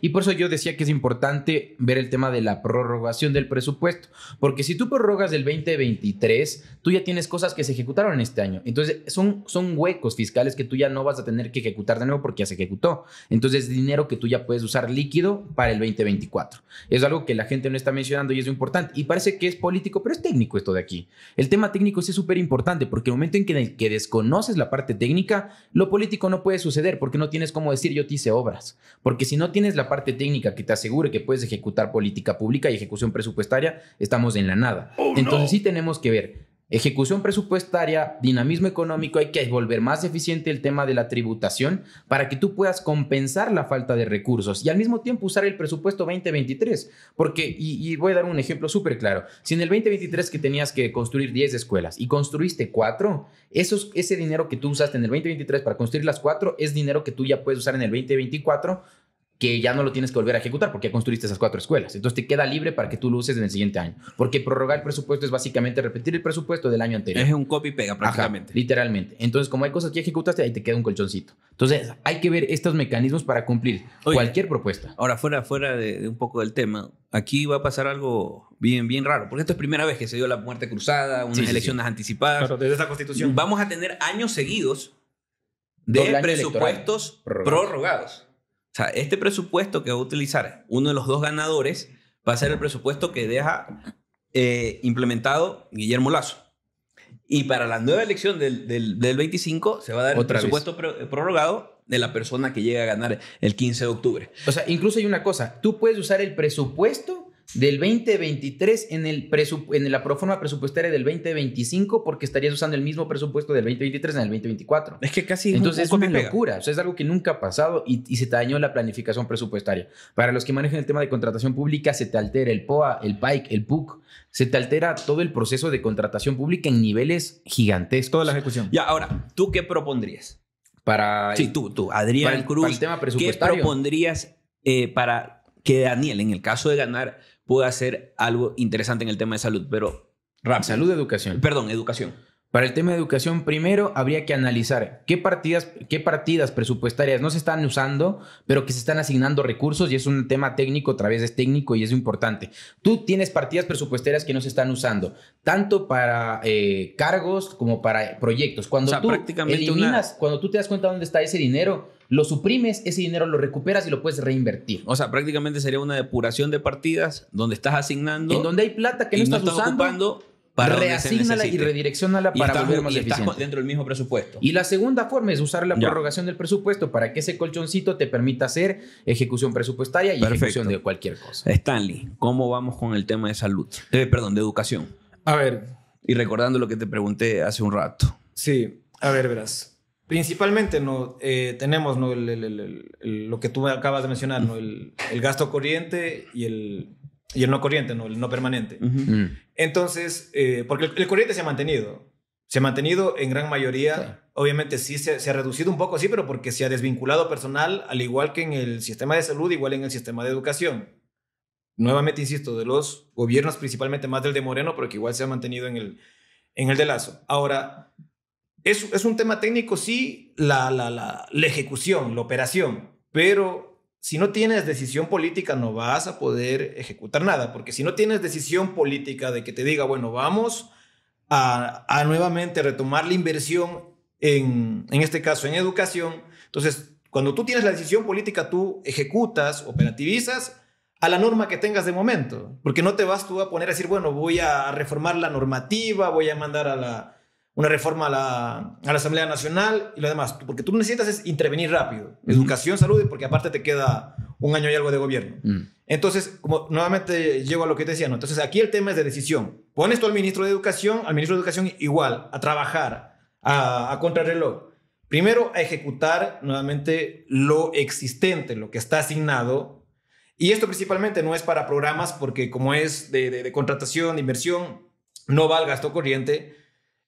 y por eso yo decía que es importante ver el tema de la prorrogación del presupuesto, porque si tú prorrogas del 2023, tú ya tienes cosas que se ejecutaron en este año. Entonces, son, son huecos fiscales que tú ya no vas a tener que ejecutar de nuevo porque ya se ejecutó. Entonces, es dinero que tú ya puedes usar líquido para el 2024. Es algo que la gente no está mencionando y es importante. Y parece que es político, pero es técnico esto de aquí. El tema técnico es súper importante porque el momento en que, que desconoces la parte técnica, lo político no puede suceder porque no tienes cómo decir yo te hice obras. Porque si no tienes la parte técnica que te asegure que puedes ejecutar política pública y ejecución presupuestaria, estamos en la nada. Oh, Entonces sí tenemos que ver Ejecución presupuestaria, dinamismo económico, hay que volver más eficiente el tema de la tributación para que tú puedas compensar la falta de recursos y al mismo tiempo usar el presupuesto 2023. Porque, y, voy a dar un ejemplo súper claro, si en el 2023 que tenías que construir 10 escuelas y construiste 4, esos, ese dinero que tú usaste en el 2023 para construir las 4 es dinero que tú ya puedes usar en el 2024 que ya no lo tienes que volver a ejecutar porque ya construiste esas cuatro escuelas. Entonces te queda libre para que tú lo uses en el siguiente año. Porque prorrogar el presupuesto es básicamente repetir el presupuesto del año anterior. Es un copy-pega prácticamente. literalmente. Entonces, como hay cosas que ejecutaste, ahí te queda un colchoncito. Entonces, hay que ver estos mecanismos para cumplir cualquier propuesta. Ahora, fuera, fuera de, un poco del tema, aquí va a pasar algo bien, bien raro. Porque esto es primera vez que se dio la muerte cruzada, unas elecciones anticipadas. desde esa constitución. Vamos a tener años seguidos de presupuestos prorrogados. O sea, este presupuesto que va a utilizar uno de los dos ganadores va a ser el presupuesto que deja eh, implementado Guillermo Lazo. Y para la nueva elección del, 25 se va a dar el presupuesto eh, prorrogado de la persona que llega a ganar el 15 de octubre. O sea, incluso hay una cosa, tú puedes usar el presupuesto del 2023 en, el en la proforma presupuestaria del 2025 porque estarías usando el mismo presupuesto del 2023 en el 2024. Es que casi... Entonces es, una locura, o es algo que nunca ha pasado y, se te dañó la planificación presupuestaria. Para los que manejan el tema de contratación pública, se te altera el POA, el PAIC, el PUC, se te altera todo el proceso de contratación pública en niveles gigantescos. Toda la ejecución. Ya, ahora, ¿tú qué propondrías? Para... Sí, tú, tú, Adrián Cruz. el tema presupuestario. ¿Qué propondrías eh, para que Daniel, en el caso de ganar puede hacer algo interesante en el tema de salud, pero rap Salud, educación. Perdón, educación. Para el tema de educación, primero habría que analizar qué partidas, qué partidas presupuestarias no se están usando, pero que se están asignando recursos y es un tema técnico, otra vez es técnico y es importante. Tú tienes partidas presupuestarias que no se están usando, tanto para eh, cargos como para proyectos. Cuando o cuando tú te das cuenta dónde está ese dinero, lo suprimes, ese dinero lo recuperas y lo puedes reinvertir. O sea, prácticamente sería una depuración de partidas donde estás asignando. En donde hay plata que no, estás, ocupando para y redireccionala para volver más dentro del mismo presupuesto. Y la segunda forma es usar la prorrogación del presupuesto para que ese colchoncito te permita hacer ejecución presupuestaria y ejecución de cualquier cosa. Stanley, ¿cómo vamos con el tema de salud? Eh, perdón, de educación. A ver. Y recordando lo que te pregunté hace un rato. Sí, a ver, verás. Principalmente ¿no? Eh, tenemos lo que tú acabas de mencionar, el, gasto corriente y el, y no corriente, ¿no? el no permanente. Mm. Entonces, eh, porque el, corriente se ha mantenido, se ha mantenido en gran mayoría. Obviamente sí se, ha reducido un poco, sí, pero porque se ha desvinculado personal, al igual que en el sistema de salud, igual en el sistema de educación. Nuevamente, insisto, de los gobiernos, principalmente más del de Moreno, porque igual se ha mantenido en el, en el de Lazo. Ahora, es, un tema técnico, sí, la, la, la, ejecución, la operación, pero si no tienes decisión política no vas a poder ejecutar nada, porque si no tienes decisión política de que te diga, bueno, vamos a, nuevamente retomar la inversión en, en este caso en educación, entonces cuando tú tienes la decisión política tú ejecutas, operativizas a la norma que tengas de momento, porque no te vas tú a poner a decir, bueno, voy a reformar la normativa, voy a mandar a la, una reforma a la, Asamblea Nacional y lo demás. Porque tú necesitas es intervenir rápido. Educación, salud, porque aparte te queda un año y algo de gobierno. Mm. Entonces, como nuevamente llego a lo que te decía, ¿no? Entonces aquí el tema es de decisión. Pones tú al ministro de Educación, al ministro de Educación igual, a trabajar, a, contrarreloj. Primero, a ejecutar nuevamente lo existente, lo que está asignado. Y esto principalmente no es para programas, porque como es de, de contratación, de inversión, no va al gasto corriente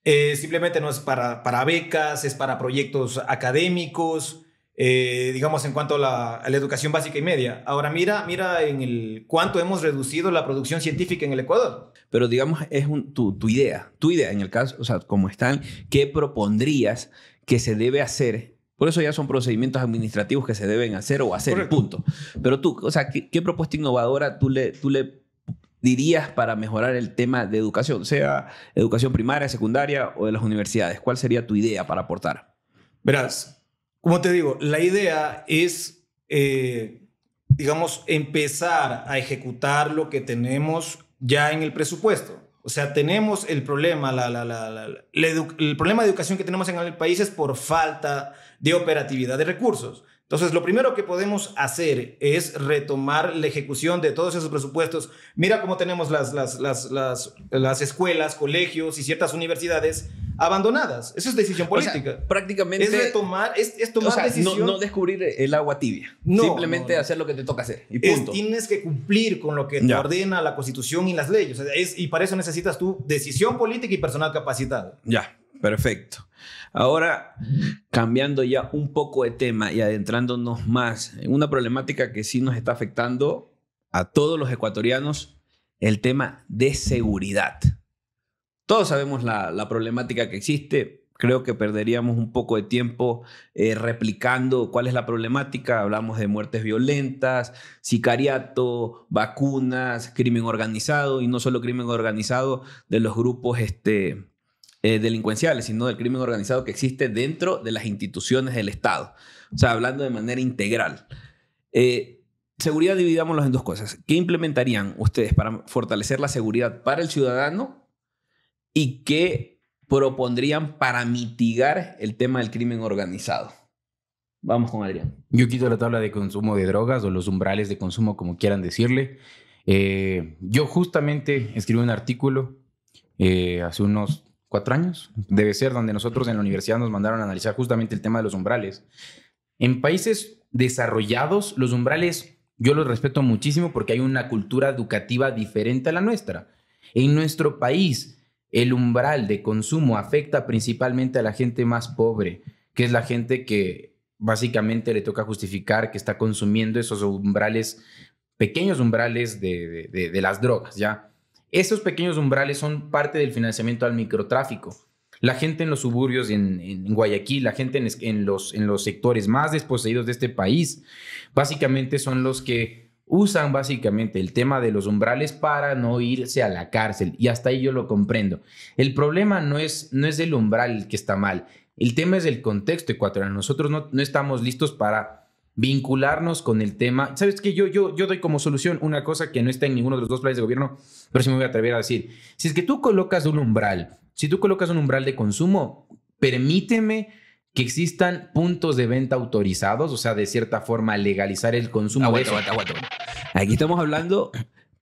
eh, simplemente no es para, para becas, es para proyectos académicos, eh, digamos en cuanto a la, educación básica y media. Ahora mira, mira en el cuánto hemos reducido la producción científica en el Ecuador. Pero digamos, es tu, idea, tu idea en el caso, o sea, como están, ¿qué propondrías que se debe hacer por eso ya son procedimientos administrativos que se deben hacer o hacer, punto. Pero tú, o sea, ¿qué, ¿qué, propuesta innovadora tú le, tú le dirías para mejorar el tema de educación, sea educación primaria, secundaria o de las universidades? ¿Cuál sería tu idea para aportar? Verás, como te digo, la idea es, eh, digamos, empezar a ejecutar lo que tenemos ya en el presupuesto. O sea, tenemos el problema, el problema de educación que tenemos en el país es por falta de operatividad de recursos. Entonces, lo primero que podemos hacer es retomar la ejecución de todos esos presupuestos. Mira cómo tenemos las, las, las, escuelas, colegios y ciertas universidades abandonadas. Eso es decisión política. O sea, prácticamente. Es retomar, es, tomar No, descubrir el agua tibia. Simplemente hacer lo que te toca hacer. Y tienes que cumplir con lo que te ordena la constitución y las leyes. y para eso necesitas tu decisión política y personal capacitado. Ya, perfecto. Ahora, cambiando ya un poco de tema y adentrándonos más en una problemática que sí nos está afectando a todos los ecuatorianos, el tema de seguridad. Todos sabemos la, problemática que existe. Creo que perderíamos un poco de tiempo eh, replicando cuál es la problemática. Hablamos de muertes violentas, sicariato, vacunas, crimen organizado y no solo crimen organizado de los grupos este, eh, delincuenciales, sino del crimen organizado que existe dentro de las instituciones del Estado. O sea, hablando de manera integral. Eh, seguridad dividámoslo en dos cosas. ¿Qué implementarían ustedes para fortalecer la seguridad para el ciudadano? ¿Y qué propondrían para mitigar el tema del crimen organizado? Vamos con Adrián. Yo quito la tabla de consumo de drogas o los umbrales de consumo, como quieran decirle. Eh, yo justamente escribí un artículo hace unos cuatro años, debe ser, donde nosotros en la universidad nos mandaron a analizar justamente el tema de los umbrales. En países desarrollados, los umbrales yo los respeto muchísimo porque hay una cultura educativa diferente a la nuestra. En nuestro país, el umbral de consumo afecta principalmente a la gente más pobre, que es la gente que básicamente le toca justificar que está consumiendo esos umbrales, pequeños umbrales de, de las drogas, ¿ya? Esos pequeños umbrales son parte del financiamiento al microtráfico. La gente en los suburbios, en, Guayaquil, la gente en, los, sectores más desposeídos de este país, básicamente son los que usan básicamente el tema de los umbrales para no irse a la cárcel. Y hasta ahí yo lo comprendo. El problema no es, no es el umbral que está mal. El tema es el contexto ecuatoriano. Nosotros no, no estamos listos para vincularnos con el tema. ¿Sabes qué? Yo, yo, yo doy como solución una cosa que no está en ninguno de los dos planes de gobierno, pero sí me voy a atrever a decir. Si es que tú colocas un umbral, si tú colocas un umbral de consumo, permíteme que existan puntos de venta autorizados, o sea, de cierta forma legalizar el consumo. Aquí estamos hablando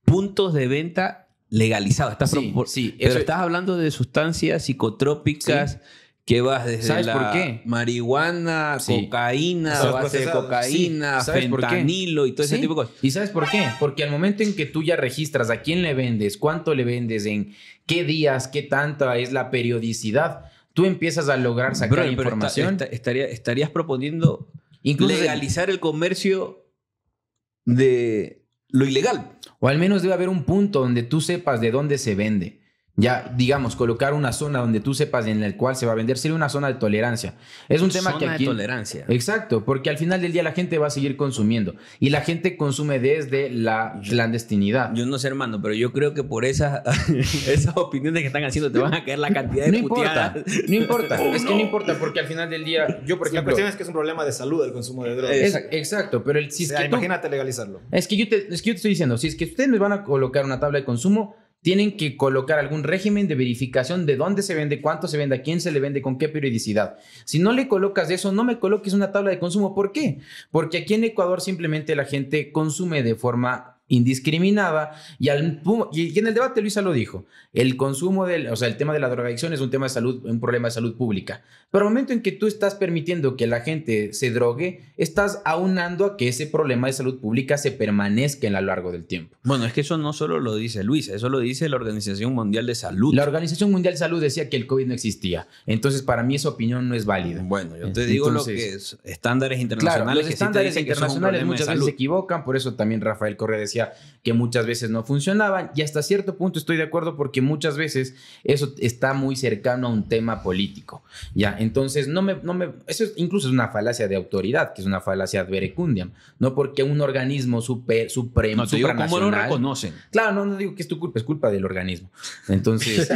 puntos de venta legalizados. Estás sí, estás hablando de sustancias psicotrópicas que vas desde la marihuana, cocaína, base de cocaína, fentanilo y todo ese tipo de cosas. ¿Y sabes por qué? Porque al momento en que tú ya registras a quién le vendes, cuánto le vendes, en qué días, qué tanta es la periodicidad, tú empiezas a lograr sacar información. estarías proponiendo legalizar el comercio de lo ilegal. O al menos debe haber un punto donde tú sepas de dónde se vende. Ya, digamos, colocar una zona donde tú sepas en la cual se va a vender sería una zona de tolerancia. Es un tema que aquí. de tolerancia. Exacto, porque al final del día la gente va a seguir consumiendo y la gente consume desde la clandestinidad. Yo no sé, hermano, pero yo creo que por esa opinión de que están haciendo te van a caer la cantidad de no Importa, no importa, es que no importa, porque al final del día, yo por La cuestión es que es un problema de salud el consumo de drogas. exacto, pero el, si es que imagínate legalizarlo. Es que, yo te, es que yo estoy diciendo, si es que ustedes me van a colocar una tabla de consumo tienen que colocar algún régimen de verificación de dónde se vende, cuánto se vende, a quién se le vende, con qué periodicidad. Si no le colocas eso, no me coloques una tabla de consumo. ¿Por qué? Porque aquí en Ecuador simplemente la gente consume de forma indiscriminada y, al, y en el debate Luisa lo dijo, el consumo del, o sea, el tema de la drogadicción es un tema de salud, un problema de salud pública. Pero al momento en que tú estás permitiendo que la gente se drogue, estás aunando a que ese problema de salud pública se permanezca a lo largo del tiempo. Bueno, es que eso no solo lo dice Luisa, eso lo dice la Organización Mundial de Salud. La Organización Mundial de Salud decía que el COVID no existía. Entonces, para mí esa opinión no es válida. Bueno, yo te eh, digo lo que es estándares internacionales. estándares internacionales muchas veces se equivocan, por eso también Rafael Correa decía que muchas veces no funcionaban y hasta cierto punto estoy de acuerdo porque muchas veces eso está muy cercano a un tema político, ¿ya? Entonces, no me, me, eso incluso es una falacia de autoridad, que es una falacia ad no porque un organismo super, supremo, no, Claro, no, digo que es tu culpa, es culpa del organismo. Entonces,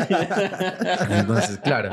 entonces, claro.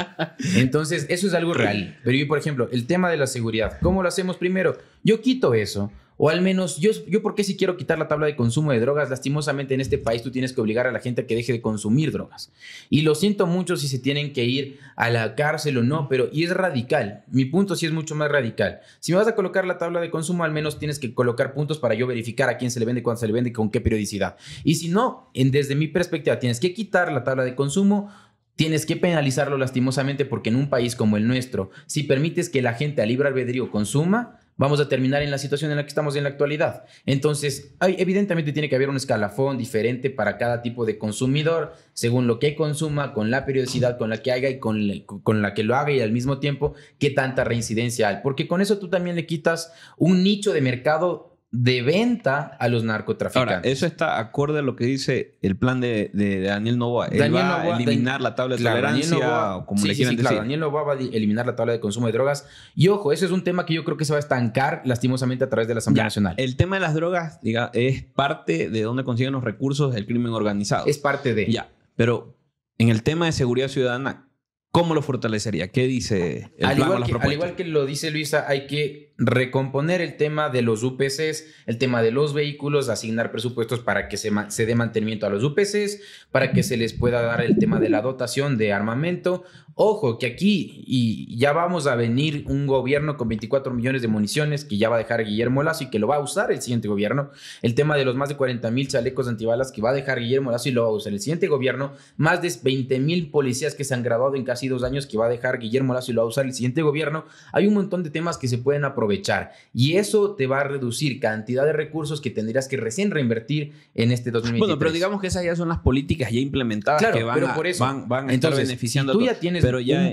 Entonces, eso es algo real. Pero yo, por ejemplo, el tema de la seguridad, ¿cómo lo hacemos primero? Yo quito eso o al menos, yo, yo porque si quiero quitar la tabla de consumo de drogas, lastimosamente en este país tú tienes que obligar a la gente a que deje de consumir drogas. Y lo siento mucho si se tienen que ir a la cárcel o no, pero y es radical. Mi punto sí es mucho más radical. Si me vas a colocar la tabla de consumo, al menos tienes que colocar puntos para yo verificar a quién se le vende, cuándo se le vende, con qué periodicidad. Y si no, en, desde mi perspectiva, tienes que quitar la tabla de consumo, Tienes que penalizarlo lastimosamente porque en un país como el nuestro, si permites que la gente a libre albedrío consuma, vamos a terminar en la situación en la que estamos en la actualidad. Entonces, evidentemente tiene que haber un escalafón diferente para cada tipo de consumidor, según lo que consuma, con la periodicidad con la que haga y con, con la que lo haga y al mismo tiempo qué tanta reincidencia hay. Porque con eso tú también le quitas un nicho de mercado de venta a los narcotraficantes. Ahora, eso está acorde a lo que dice el plan de, Daniel Novoa. Él va a eliminar la tabla de tolerancia, Daniel Novoa va a eliminar la tabla de consumo de drogas. Y ojo, ese es un tema que yo creo que se va a estancar lastimosamente a través de la Asamblea Nacional. El tema de las drogas, es parte de donde consiguen los recursos del crimen organizado. Es parte de. Ya, pero en el tema de seguridad ciudadana, ¿cómo lo fortalecería? ¿Qué dice el plan Al igual que lo dice Luisa, hay que recomponer el tema de los UPCs, el tema de los vehículos, asignar presupuestos para que se, dé mantenimiento a los UPCs, para que se les pueda dar el tema de la dotación de armamento. Ojo, que aquí y ya vamos a venir un gobierno con 24 millones de municiones que ya va a dejar Guillermo Lazo y que lo va a usar el siguiente gobierno. El tema de los más de 40 mil chalecos antibalas que va a dejar Guillermo Lazo y lo va a usar el siguiente gobierno. Más de 20 mil policías que se han graduado en casi dos años que va a dejar Guillermo Lazo y lo va a usar el siguiente gobierno. Hay un montón de temas que se pueden aprovechar y eso te va a reducir cantidad de recursos que tendrías que recién reinvertir en este 2023. Bueno, pero digamos que esas ya son las políticas ya implementadas que van, a, van, van a entonces, tú ya tienes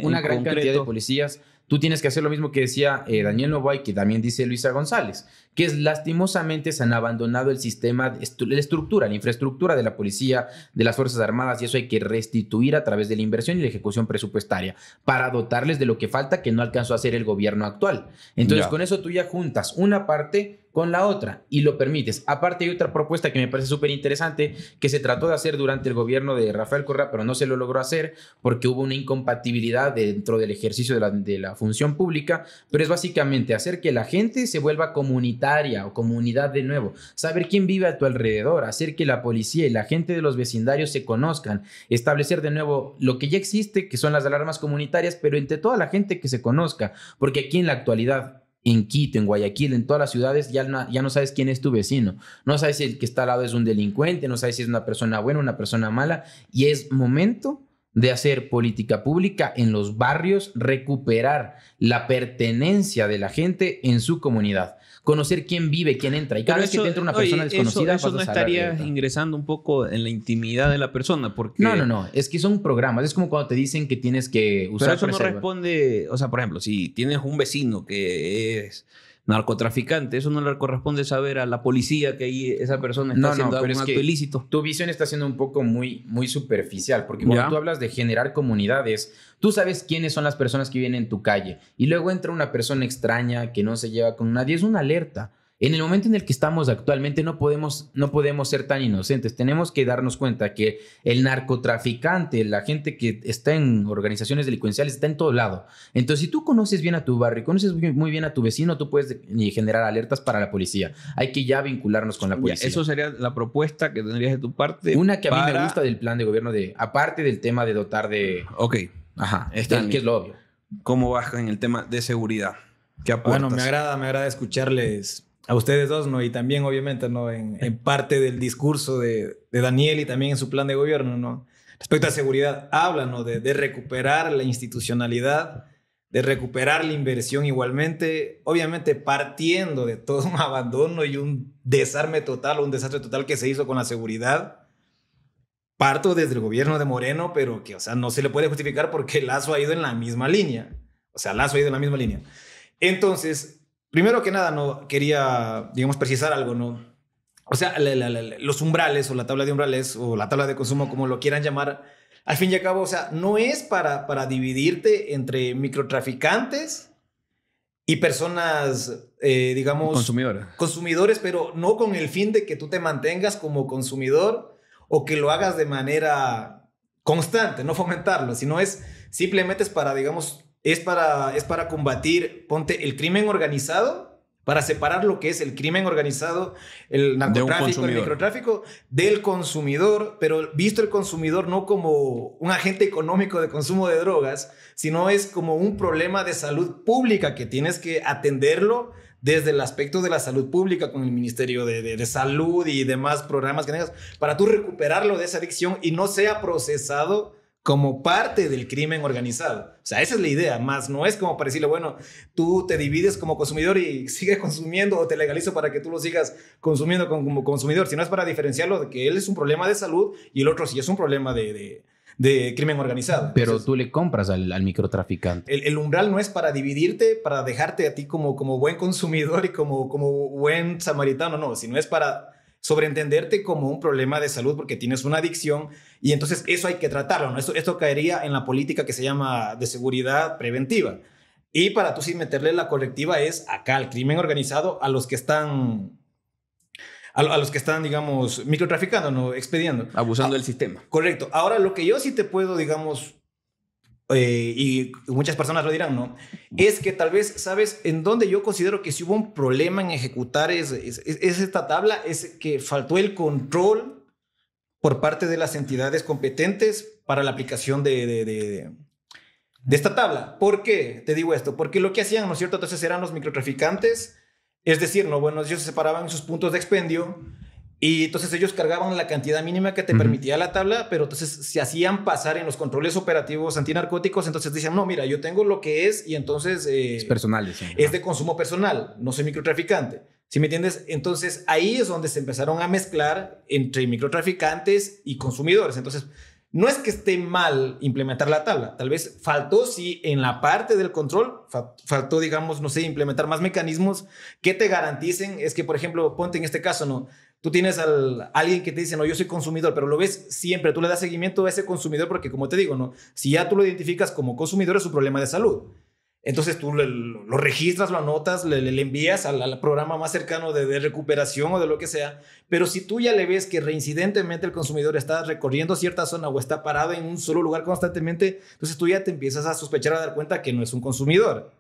una gran cantidad de policías tú tienes que hacer lo mismo que decía eh, Daniel Novoa que también dice Luisa González, que es lastimosamente se han abandonado el sistema, la estructura, la infraestructura de la policía, de las Fuerzas Armadas, y eso hay que restituir a través de la inversión y la ejecución presupuestaria para dotarles de lo que falta que no alcanzó a hacer el gobierno actual. Entonces, con eso tú ya juntas una parte con la otra y lo permites. Aparte hay otra propuesta que me parece súper interesante que se trató de hacer durante el gobierno de Rafael Correa, pero no se lo logró hacer porque hubo una incompatibilidad dentro del ejercicio de la, función pública, pero es básicamente hacer que la gente se vuelva comunitaria o comunidad de nuevo, saber quién vive a tu alrededor, hacer que la policía y la gente de los vecindarios se conozcan, establecer de nuevo lo que ya existe, que son las alarmas comunitarias, pero entre toda la gente que se conozca, porque aquí en la actualidad en Quito, en Guayaquil, en todas las ciudades, ya no, ya no sabes quién es tu vecino. No sabes si el que está al lado es un delincuente, no sabes si es una persona buena, una persona mala. Y es momento de hacer política pública en los barrios, recuperar la pertenencia de la gente en su comunidad conocer quién vive, quién entra. Y cada vez que te entra una persona desconocida, eso, no estaría ingresando un poco en la intimidad de la persona, porque no, no, no. Es que son programas. Es como cuando te dicen que tienes que usar. Pero eso no responde, o sea, por ejemplo, si tienes un vecino que es narcotraficante. Eso no le corresponde saber a la policía que ahí esa persona está haciendo ilícito. Tu visión está siendo un poco muy, muy superficial, porque cuando tú hablas de generar comunidades, tú sabes quiénes son las personas que vienen en tu calle. Y luego entra una persona extraña que no se lleva con nadie. Es una alerta. En el momento en el que estamos actualmente no podemos, no podemos ser tan inocentes. Tenemos que darnos cuenta que el narcotraficante, la gente que está en organizaciones delincuenciales está en todo lado. Entonces, si tú conoces bien a tu barrio, conoces muy bien a tu vecino, tú puedes generar alertas para la policía. Hay que ya vincularnos con la policía. Eso sería la propuesta que tendrías de tu parte. Una que a mí me gusta del plan de gobierno de, aparte del tema de dotar de... Ok. Ajá. que es lo obvio. ¿Cómo vas en el tema de seguridad? Bueno, me agrada, me agrada escucharles a ustedes dos, ¿no? Y también, obviamente, ¿no? En, parte del discurso de, Daniel y también en su plan de gobierno, ¿no? Respecto a seguridad, hablan ¿no? De, recuperar la institucionalidad, de recuperar la inversión igualmente, obviamente partiendo de todo un abandono y un desarme total, un desastre total que se hizo con la seguridad. Parto desde el gobierno de Moreno, pero que, o sea, no se le puede justificar porque Lazo ha ido en la misma línea. O sea, Lazo ha ido en la misma línea. Entonces, Primero que nada, no quería, digamos, precisar algo, ¿no? O sea, los umbrales o la tabla de umbrales o la tabla de consumo, como lo quieran llamar, al fin y al cabo, o sea, no es para, para dividirte entre microtraficantes y personas, eh, digamos... Consumidores. Consumidores, pero no con el fin de que tú te mantengas como consumidor o que lo hagas de manera constante, no fomentarlo, sino es simplemente es para, digamos, es para, es para combatir, ponte, el crimen organizado, para separar lo que es el crimen organizado, el narcotráfico, el microtráfico, del consumidor, pero visto el consumidor no como un agente económico de consumo de drogas, sino es como un problema de salud pública que tienes que atenderlo desde el aspecto de la salud pública con el Ministerio de, de, Salud y demás programas que tengas, para tú recuperarlo de esa adicción y no sea procesado como parte del crimen organizado. O sea, esa es la idea, más no es como para decirle, bueno, tú te divides como consumidor y sigues consumiendo o te legalizo para que tú lo sigas consumiendo como consumidor, sino es para diferenciarlo de que él es un problema de salud y el otro sí es un problema de, crimen organizado. Pero tú le compras al, microtraficante. El, umbral no es para dividirte, para dejarte a ti como, como buen consumidor y como, como buen samaritano, no, Si no es para sobreentenderte como un problema de salud porque tienes una adicción y entonces eso hay que tratarlo, ¿no? Esto, caería en la política que se llama de seguridad preventiva. Y para tú sí meterle la correctiva es acá, el crimen organizado, a los que están a, los que están, digamos, microtraficando, no expediendo. Abusando ah, del sistema. Correcto. Ahora, lo que yo sí te puedo, digamos, eh, y muchas personas lo dirán, ¿no? Es que tal vez, ¿sabes? En donde yo considero que si hubo un problema en ejecutar es, esta tabla, es que faltó el control por parte de las entidades competentes para la aplicación de, de, esta tabla. ¿Por qué te digo esto? Porque lo que hacían, ¿no es cierto? Entonces eran los microtraficantes, es decir, ¿no? Bueno, ellos se separaban sus puntos de expendio y entonces ellos cargaban la cantidad mínima que te permitía la tabla, pero entonces se hacían pasar en los controles operativos antinarcóticos, entonces decían, no, mira, yo tengo lo que es y entonces... Eh, es personal, Es de consumo personal, no soy microtraficante. ¿Sí me entiendes? Entonces ahí es donde se empezaron a mezclar entre microtraficantes y consumidores. Entonces, no es que esté mal implementar la tabla, tal vez faltó, sí, en la parte del control, faltó, digamos, no sé, implementar más mecanismos que te garanticen, es que, por ejemplo, ponte en este caso, ¿no? tú tienes al alguien que te dice, no, yo soy consumidor, pero lo ves siempre, tú le das seguimiento a ese consumidor porque, como te digo, ¿no? si ya tú lo identificas como consumidor es su problema de salud. Entonces tú lo, registras, lo anotas, le, envías al, programa más cercano de, recuperación o de lo que sea. Pero si tú ya le ves que reincidentemente el consumidor está recorriendo cierta zona o está parado en un solo lugar constantemente, entonces tú ya te empiezas a sospechar, a dar cuenta que no es un consumidor.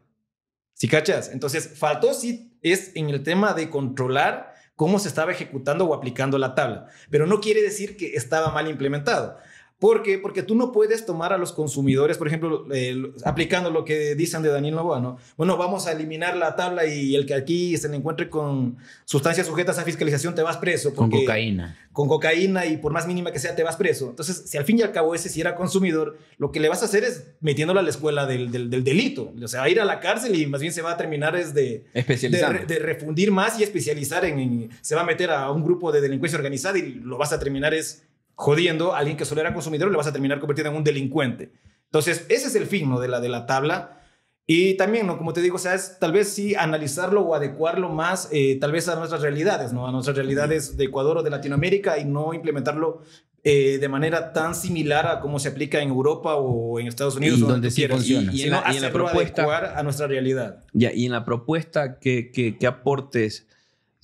¿Sí cachas? Entonces faltó si es en el tema de controlar cómo se estaba ejecutando o aplicando la tabla, pero no quiere decir que estaba mal implementado. ¿Por qué? Porque tú no puedes tomar a los consumidores, por ejemplo, eh, aplicando lo que dicen de Daniel Novoa, ¿no? Bueno, vamos a eliminar la tabla y el que aquí se le encuentre con sustancias sujetas a fiscalización te vas preso. Con cocaína. Con cocaína y por más mínima que sea te vas preso. Entonces, si al fin y al cabo ese si era consumidor, lo que le vas a hacer es metiéndolo a la escuela del, delito. O sea, va a ir a la cárcel y más bien se va a terminar es de... de, refundir más y especializar en... Se va a meter a un grupo de delincuencia organizada y lo vas a terminar es jodiendo a alguien que solo era consumidor, le vas a terminar convirtiendo en un delincuente. Entonces, ese es el fin de, la, de la tabla. Y también, ¿no? como te digo, es, tal vez sí analizarlo o adecuarlo más, eh, tal vez a nuestras realidades, ¿no? a nuestras realidades de Ecuador o de Latinoamérica y no implementarlo eh, de manera tan similar a cómo se aplica en Europa o en Estados Unidos. Y donde, sí funciona. Y, en la, y, en a nuestra realidad. Ya, y en la propuesta, ¿qué, qué, qué aportes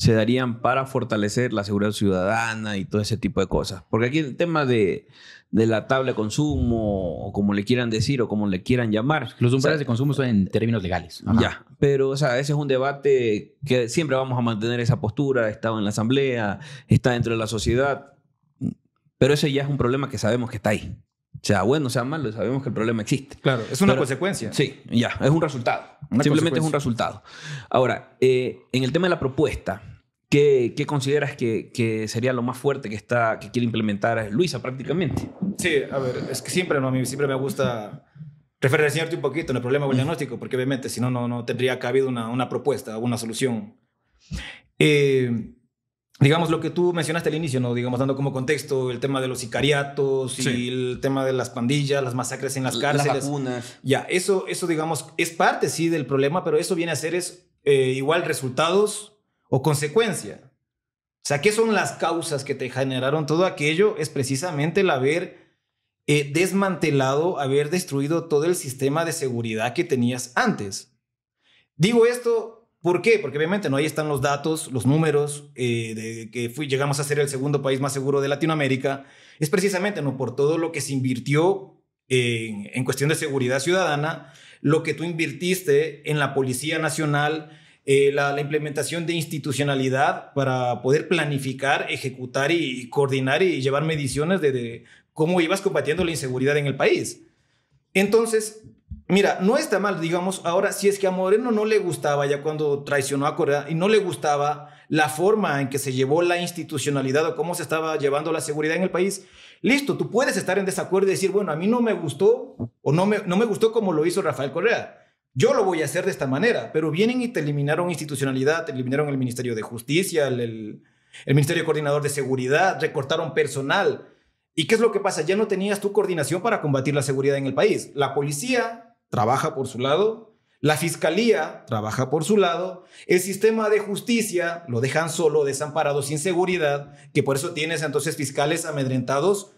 se darían para fortalecer la seguridad ciudadana y todo ese tipo de cosas. Porque aquí el tema de, la tabla de consumo, o como le quieran decir, o como le quieran llamar. Los umbrales de consumo son en términos legales. Ya, pero o sea, ese es un debate que siempre vamos a mantener esa postura, estado en la asamblea, está dentro de la sociedad, pero ese ya es un problema que sabemos que está ahí. sea bueno, sea malo, sabemos que el problema existe. Claro, es una consecuencia. Sí, ya, es un resultado. Simplemente es un resultado. Ahora, eh, en el tema de la propuesta, ¿Qué, consideras que, sería lo más fuerte que, está, que quiere implementar Luisa prácticamente? Sí, a ver, es que siempre, ¿no? siempre me gusta referenciarte un poquito en el problema del diagnóstico, porque obviamente si no, no tendría cabido una, una propuesta, una solución. Eh, digamos lo que tú mencionaste al inicio, ¿no? digamos dando como contexto el tema de los sicariatos y el tema de las pandillas, las masacres en las cárceles. Las vacunas. Ya, eso, eso digamos es parte sí del problema, pero eso viene a ser es, eh, igual resultados o consecuencia. O sea, ¿qué son las causas que te generaron todo aquello? Es precisamente el haber eh, desmantelado, haber destruido todo el sistema de seguridad que tenías antes. Digo esto, ¿por qué? Porque obviamente no ahí están los datos, los números, eh, de que fui, llegamos a ser el segundo país más seguro de Latinoamérica. Es precisamente no por todo lo que se invirtió en, cuestión de seguridad ciudadana, lo que tú invirtiste en la Policía Nacional, eh, la, implementación de institucionalidad para poder planificar, ejecutar y, coordinar y llevar mediciones de, cómo ibas combatiendo la inseguridad en el país. Entonces, mira, no está mal, digamos, ahora si es que a Moreno no le gustaba ya cuando traicionó a Correa y no le gustaba la forma en que se llevó la institucionalidad o cómo se estaba llevando la seguridad en el país, listo, tú puedes estar en desacuerdo y decir, bueno, a mí no me gustó o no me, no me gustó como lo hizo Rafael Correa yo lo voy a hacer de esta manera, pero vienen y te eliminaron institucionalidad, te eliminaron el Ministerio de Justicia, el, Ministerio Coordinador de Seguridad, recortaron personal. ¿Y qué es lo que pasa? Ya no tenías tu coordinación para combatir la seguridad en el país. La policía trabaja por su lado, la fiscalía trabaja por su lado, el sistema de justicia lo dejan solo, desamparado, sin seguridad, que por eso tienes entonces fiscales amedrentados.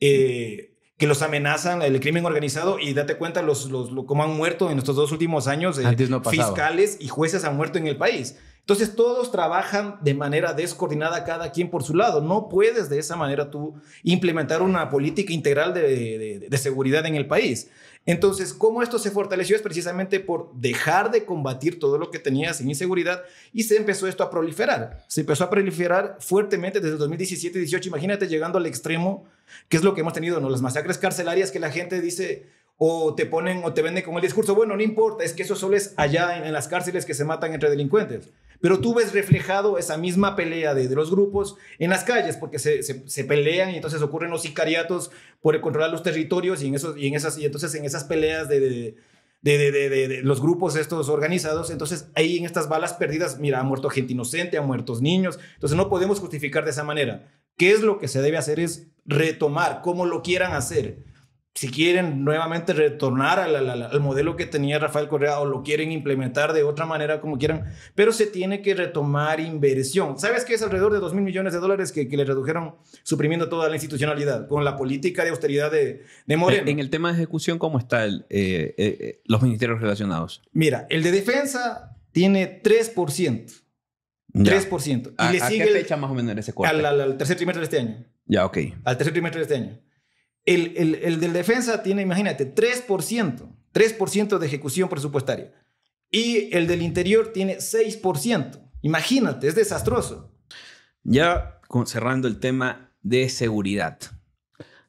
Eh, que los amenazan, el crimen organizado, y date cuenta los, los, como han muerto en estos dos últimos años, eh, fiscales y jueces han muerto en el país. Entonces todos trabajan de manera descoordinada cada quien por su lado. No puedes de esa manera tú implementar una política integral de, seguridad en el país. Entonces, cómo esto se fortaleció es precisamente por dejar de combatir todo lo que tenías en inseguridad y se empezó esto a proliferar. Se empezó a proliferar fuertemente desde 2017 y 18. Imagínate llegando al extremo, que es lo que hemos tenido, ¿no? Las masacres carcelarias que la gente dice o te ponen o te venden con el discurso, bueno, no importa, es que eso solo es allá en las cárceles que se matan entre delincuentes. Pero tú ves reflejado esa misma pelea de, los grupos en las calles, porque se, pelean y entonces ocurren los sicariatos por controlar los territorios y, en esas, y entonces en esas peleas de, los grupos estos organizados. Entonces, ahí en estas balas perdidas, mira, ha muerto gente inocente, han muerto niños. Entonces, no podemos justificar de esa manera. ¿Qué es lo que se debe hacer? Es retomar, como lo quieran hacer, si quieren nuevamente retornar al modelo que tenía Rafael Correa o lo quieren implementar de otra manera como quieran, pero se tiene que retomar inversión. ¿Sabes qué? es alrededor de 2 mil millones de dólares que, le redujeron suprimiendo toda la institucionalidad con la política de austeridad de, Moreno? En el tema de ejecución, ¿cómo están eh, eh, eh, los ministerios relacionados? Mira, el de defensa tiene 3%. 3%. Y sigue qué fecha más o menos ese cuarto? Al, al tercer trimestre de este año. Ya, ok. Al tercer trimestre de este año. El, del defensa tiene, imagínate, 3%, 3% de ejecución presupuestaria. Y el del interior tiene 6%. Imagínate, es desastroso. Ya cerrando el tema de seguridad.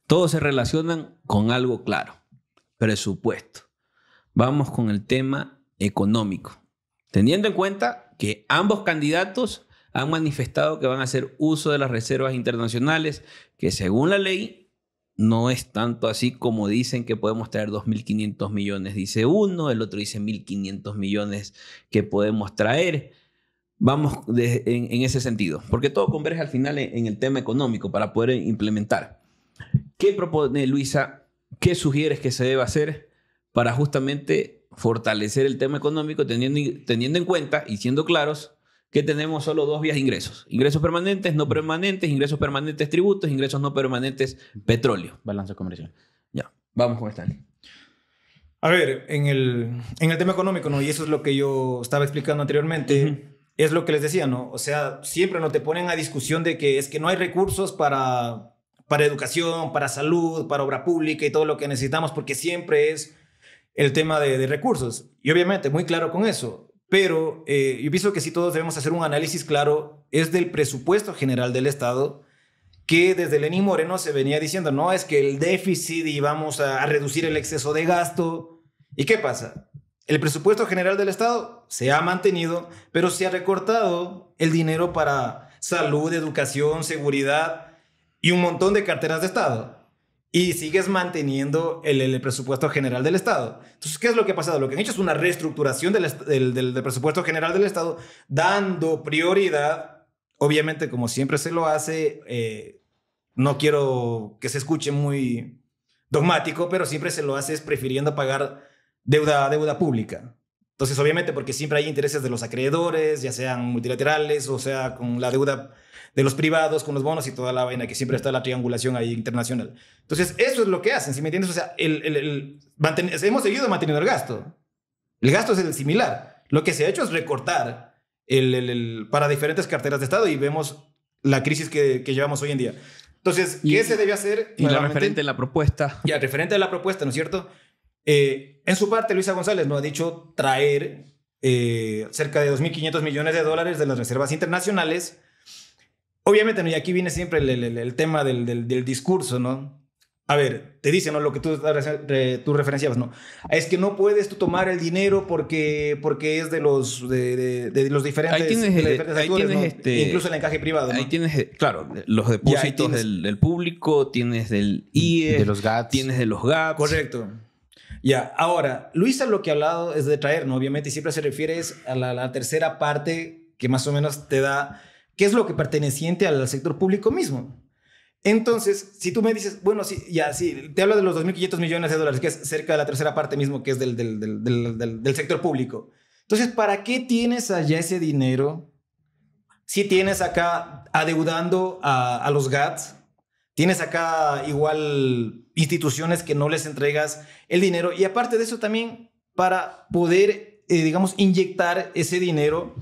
Todos se relacionan con algo claro, presupuesto. Vamos con el tema económico, teniendo en cuenta que ambos candidatos han manifestado que van a hacer uso de las reservas internacionales que según la ley no es tanto así como dicen que podemos traer 2.500 millones, dice uno, el otro dice 1.500 millones que podemos traer. Vamos en, ese sentido, porque todo converge al final en, el tema económico para poder implementar. ¿Qué propone Luisa? ¿Qué sugieres que se deba hacer para justamente fortalecer el tema económico teniendo, teniendo en cuenta y siendo claros que tenemos solo dos vías de ingresos. Ingresos permanentes, no permanentes, ingresos permanentes, tributos, ingresos no permanentes, petróleo. Balanza comercial. Ya, vamos con Stanley. A ver, en el, en el tema económico, ¿no? Y eso es lo que yo estaba explicando anteriormente. Es lo que les decía, ¿no? O sea, siempre no te ponen a discusión de que es que no hay recursos para, para educación, para salud, para obra pública y todo lo que necesitamos, porque siempre es el tema de recursos. Y obviamente, muy claro con eso pero eh, yo pienso que si todos debemos hacer un análisis claro, es del presupuesto general del Estado, que desde Lenín Moreno se venía diciendo, no, es que el déficit y vamos a reducir el exceso de gasto. ¿Y qué pasa? El presupuesto general del Estado se ha mantenido, pero se ha recortado el dinero para salud, educación, seguridad y un montón de carteras de Estado y sigues manteniendo el, presupuesto general del Estado. Entonces, ¿qué es lo que ha pasado? Lo que han hecho es una reestructuración del, presupuesto general del Estado, dando prioridad, obviamente, como siempre se lo hace, eh, no quiero que se escuche muy dogmático, pero siempre se lo hace es prefiriendo pagar deuda, deuda pública. Entonces, obviamente, porque siempre hay intereses de los acreedores, ya sean multilaterales o sea con la deuda de los privados con los bonos y toda la vaina que siempre está la triangulación ahí internacional. Entonces, eso es lo que hacen, ¿sí me entiendes? O sea, el, el, hemos seguido manteniendo el gasto. El gasto es el similar. Lo que se ha hecho es recortar el, para diferentes carteras de Estado y vemos la crisis que, llevamos hoy en día. Entonces, ¿qué se debe hacer? Y la referente a la propuesta. Ya, referente a la propuesta, ¿no es cierto? Eh, en su parte, Luisa González nos ha dicho traer eh, cerca de 2.500 millones de dólares de las reservas internacionales Obviamente, y aquí viene siempre el, tema del, discurso, ¿no? A ver, te dice ¿no? Lo que tú, tú referenciabas, ¿no? Es que no puedes tomar el dinero porque, porque es de los, de, los diferentes... ahí tienes este Incluso el encaje privado, Ahí tienes, eh, claro, los depósitos del, público, tienes del mm, IE... De los GATS. Tienes de los GATS. Correcto. Ya, ahora, Luisa lo que ha hablado es de traer, ¿no? Obviamente, siempre se refiere a la tercera parte que más o menos te da Qué es lo que perteneciente al sector público mismo. Entonces, si tú me dices, bueno, sí, ya, sí, te hablo de los 2.500 millones de dólares, que es cerca de la tercera parte mismo que es del, sector público. Entonces, ¿para qué tienes allá ese dinero si tienes acá adeudando a, los GATS? Tienes acá igual instituciones que no les entregas el dinero. Y aparte de eso también, para poder, eh, digamos, inyectar ese dinero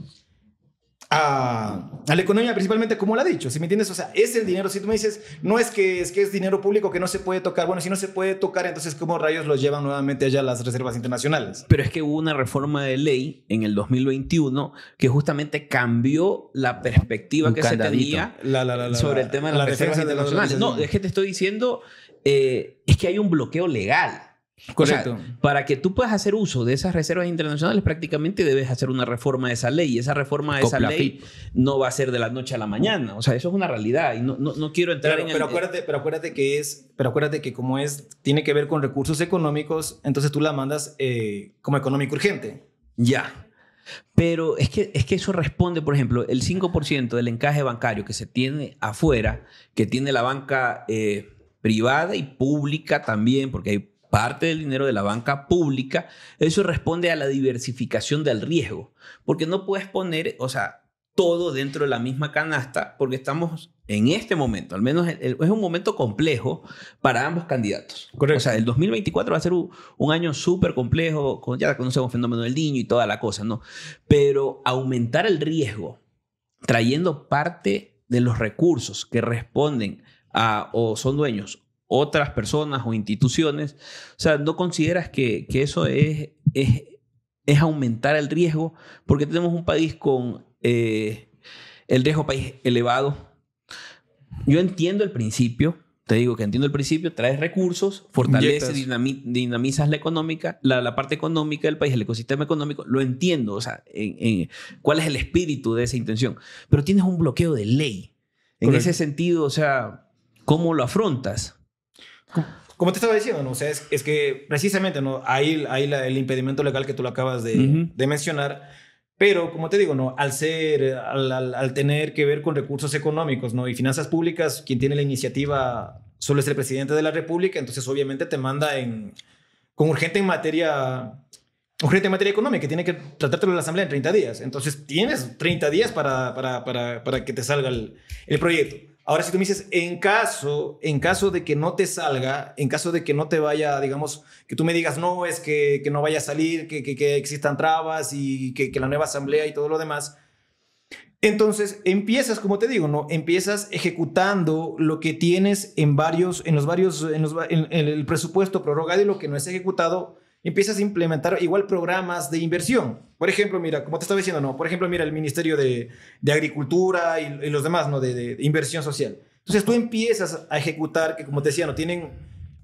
a, la economía principalmente como lo ha dicho, Si me entiendes? O sea, es el dinero, si tú me dices, no es que es que es dinero público que no se puede tocar, bueno, si no se puede tocar, entonces ¿cómo rayos los llevan nuevamente allá a las reservas internacionales? Pero es que hubo una reforma de ley en el 2021 que justamente cambió la perspectiva que se tenía sobre el tema de las reservas internacionales. no, es que te estoy diciendo, eh, es que hay un bloqueo legal. Correcto. para que tú puedas hacer uso de esas reservas internacionales, prácticamente debes hacer una reforma de esa ley. Y esa reforma de esa ley no va a ser de la noche a la mañana. O sea, eso es una realidad. Y no, quiero entrar pero, en pero acuérdate, pero acuérdate que es, pero acuérdate que como es, tiene que ver con recursos económicos, entonces tú la mandas eh, como económico urgente. Ya. Pero es que, es que eso responde, por ejemplo, el 5% del encaje bancario que se tiene afuera, que tiene la banca eh, privada y pública también, porque hay parte del dinero de la banca pública, eso responde a la diversificación del riesgo, porque no puedes poner, o sea, todo dentro de la misma canasta, porque estamos en este momento, al menos es un momento complejo para ambos candidatos. Correcto. O sea, el 2024 va a ser un, año súper complejo, ya conocemos el fenómeno del niño y toda la cosa, ¿no? Pero aumentar el riesgo trayendo parte de los recursos que responden a, o son dueños otras personas o instituciones. O sea, ¿no consideras que, que eso es, es, es, aumentar el riesgo? Porque tenemos un país con eh, el riesgo país elevado. Yo entiendo el principio, te digo que entiendo el principio, traes recursos, fortaleces, dinamizas la económica, la, la, parte económica del país, el ecosistema económico, lo entiendo, o sea, en, cuál es el espíritu de esa intención, pero tienes un bloqueo de ley. En ese sentido, o sea, ¿cómo lo afrontas? Como te estaba diciendo, ¿no? es, que precisamente, ¿no? Ahí, el impedimento legal que tú lo acabas de, mencionar. Pero, como te digo, ¿no? Al ser, al, tener que ver con recursos económicos, ¿no? Y finanzas públicas, quien tiene la iniciativa solo es el presidente de la República, entonces obviamente te manda en, con urgente en materia, urgente en materia económica, que tiene que tratártelo en la Asamblea en 30 días. Entonces tienes 30 días para, para, que te salga el proyecto. Ahora, si tú me dices, en caso, en caso de que no te salga, en caso de que no te vaya, digamos, que tú me digas, no, es que, no vaya a salir, que, existan trabas y que, la nueva asamblea y todo lo demás, entonces empiezas, como te digo, ¿no? Empiezas ejecutando lo que tienes en varios, en los varios, en, en el presupuesto prorrogado y lo que no es ejecutado, empiezas a implementar igual programas de inversión. Por ejemplo, mira, como te estaba diciendo, no, por ejemplo, mira el Ministerio de, Agricultura y, los demás, ¿no? De, inversión social. Entonces tú empiezas a ejecutar, que como te decía, no tienen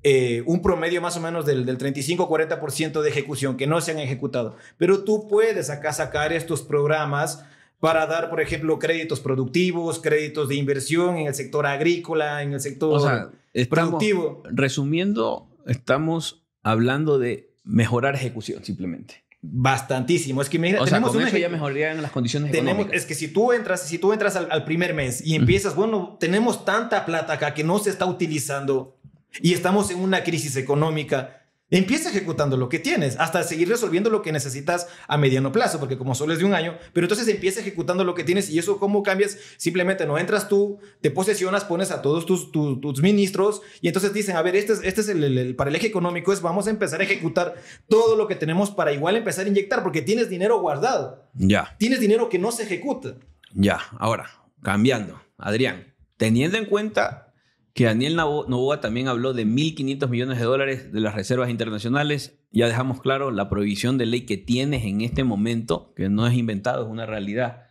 eh, un promedio más o menos del, 35-40% de ejecución, que no se han ejecutado. Pero tú puedes acá sacar estos programas para dar, por ejemplo, créditos productivos, créditos de inversión en el sector agrícola, en el sector productivo. Resumiendo, estamos hablando de mejorar ejecución simplemente. Bastantísimo. Es que tenemos sea, con eso ya las condiciones tenemos, Es que si tú entras, si tú entras al, primer mes y empiezas, bueno, tenemos tanta plata acá que no se está utilizando y estamos en una crisis económica Empieza ejecutando lo que tienes hasta seguir resolviendo lo que necesitas a mediano plazo, porque como solo es de un año, pero entonces empieza ejecutando lo que tienes y eso cómo cambias, simplemente no entras tú, te posesionas, pones a todos tus, ministros y entonces dicen, a ver, este es, este es el, para el eje económico, es vamos a empezar a ejecutar todo lo que tenemos para igual empezar a inyectar, porque tienes dinero guardado. Ya. Tienes dinero que no se ejecuta. Ya, ahora, cambiando, Adrián, teniendo en cuenta que Daniel Novoa también habló de 1.500 millones de dólares de las reservas internacionales. Ya dejamos claro la prohibición de ley que tienes en este momento, que no es inventado, es una realidad.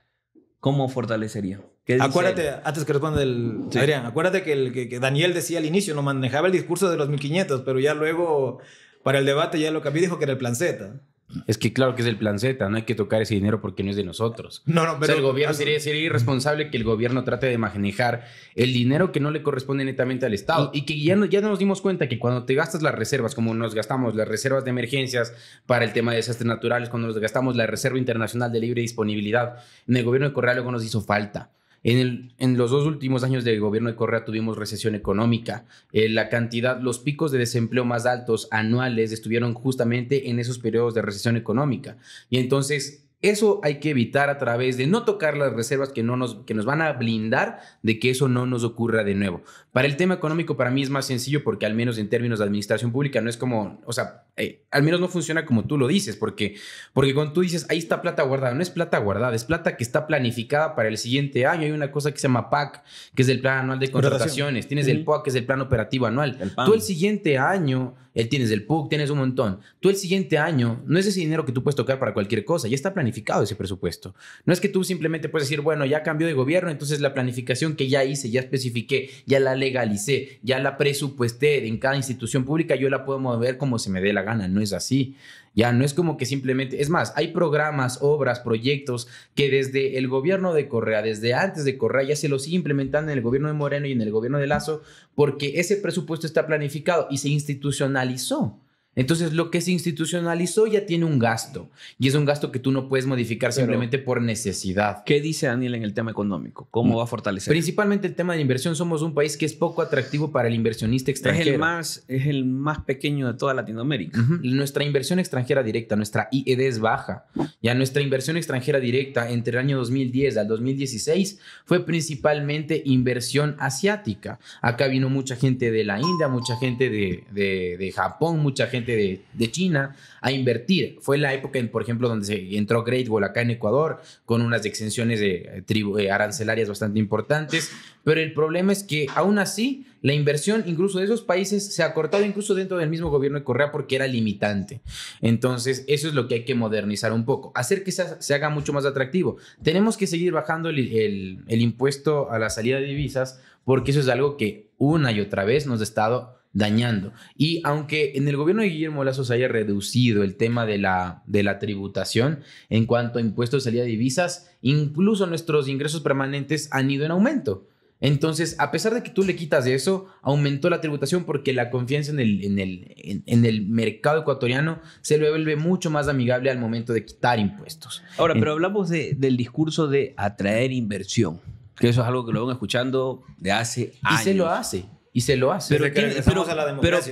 ¿Cómo fortalecería? Acuérdate, antes que responda el Adrián, acuérdate que, Daniel decía al inicio, no manejaba el discurso de los 1.500, pero ya luego, para el debate, ya lo cambió y dijo que era el plan Z. Es que claro que es el plan Z, no hay que tocar ese dinero porque no es de nosotros. No, no, pero. el gobierno sería, irresponsable que el gobierno trate de manejar el dinero que no le corresponde netamente al Estado y que ya, no, ya nos dimos cuenta que cuando te gastas las reservas, como nos gastamos las reservas de emergencias para el tema de desastres naturales, cuando nos gastamos la Reserva Internacional de Libre Disponibilidad, en el gobierno de Correa luego nos hizo falta. En, en, los dos últimos años del gobierno de Correa tuvimos recesión económica. Eh, la cantidad, los picos de desempleo más altos anuales estuvieron justamente en esos periodos de recesión económica. Y entonces eso hay que evitar a través de no tocar las reservas que, no nos, que nos van a blindar de que eso no nos ocurra de nuevo. Para el tema económico, para mí es más sencillo porque al menos en términos de administración pública no es como, o sea, eh, al menos no funciona como tú lo dices, porque, porque cuando tú dices, ahí está plata guardada, no es plata guardada, es plata que está planificada para el siguiente año. Hay una cosa que se llama PAC, que es el Plan Anual de Contrataciones, tienes el POA, que es el Plan Operativo Anual. tú el siguiente año él tienes el PUC, tienes un montón. Tú el siguiente año, no es ese dinero que tú puedes tocar para cualquier cosa, ya está planificado ese presupuesto. No es que tú simplemente puedes decir, bueno, ya cambió de gobierno, entonces la planificación que ya hice, ya especifiqué, ya la legalicé, ya la presupuesté en cada institución pública, yo la puedo mover como se me dé la gana, no es así. Ya no es como que simplemente, es más, hay programas, obras, proyectos que desde el gobierno de Correa, desde antes de Correa, ya se los sigue implementando en el gobierno de Moreno y en el gobierno de Lazo, porque ese presupuesto está planificado y se institucionalizó. Entonces, lo que se institucionalizó ya tiene un gasto y es un gasto que tú no puedes modificar simplemente por necesidad. ¿Qué dice Daniel en el tema económico? ¿Cómo mm. va a fortalecer? Principalmente el tema de inversión. Somos un país que es poco atractivo para el inversionista extranjero. Es el más, es el más pequeño de toda Latinoamérica. Nuestra inversión extranjera directa, nuestra IED es baja. Ya nuestra inversión extranjera directa entre el año 2010 al 2016 fue principalmente inversión asiática. Acá vino mucha gente de la India, mucha gente de, de Japón, mucha gente de, China a invertir. Fue la época, en, por ejemplo, donde se entró Great Wall acá en Ecuador, con unas exenciones de, eh, eh, arancelarias bastante importantes. Pero el problema es que aún así la inversión incluso de esos países se ha cortado incluso dentro del mismo gobierno de Correa porque era limitante. Entonces, eso es lo que hay que modernizar un poco, hacer que se, haga mucho más atractivo. Tenemos que seguir bajando el impuesto a la salida de divisas porque eso es algo que una y otra vez nos ha estado dañando. Y aunque en el gobierno de Guillermo Lazo se haya reducido el tema de la, de la tributación en cuanto a impuestos de salida de divisas, incluso nuestros ingresos permanentes han ido en aumento. Entonces, a pesar de que tú le quitas de eso, aumentó la tributación porque la confianza en el, en el, el mercado ecuatoriano se le vuelve mucho más amigable al momento de quitar impuestos. Ahora, pero hablamos del discurso de atraer inversión, que eso es algo que lo van escuchando de hace años. Y se lo hace y se lo hace. Pero,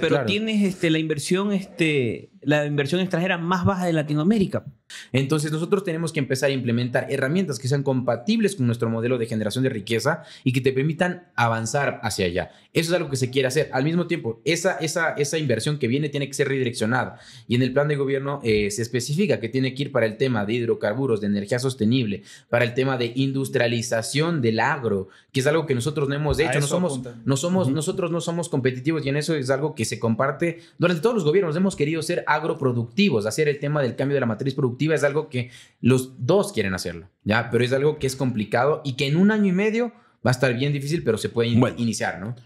pero, tienes este, la inversión este, la inversión extranjera más baja de Latinoamérica. Entonces nosotros tenemos que empezar a implementar herramientas que sean compatibles con nuestro modelo de generación de riqueza y que te permitan avanzar hacia allá. Eso es algo que se quiere hacer. Al mismo tiempo, esa, esa, esa inversión que viene tiene que ser redireccionada y en el plan de gobierno eh, se especifica que tiene que ir para el tema de hidrocarburos, de energía sostenible, para el tema de industrialización del agro, que es algo que nosotros no hemos hecho. No somos, no somos, Nosotros no somos competitivos y en eso es algo que se comparte durante todos los gobiernos. Hemos querido ser agroproductivos. Hacer el tema del cambio de la matriz productiva es algo que los dos quieren hacerlo, ¿ya? Pero es algo que es complicado y que en un año y medio va a estar bien difícil, pero se puede iniciar, ¿no?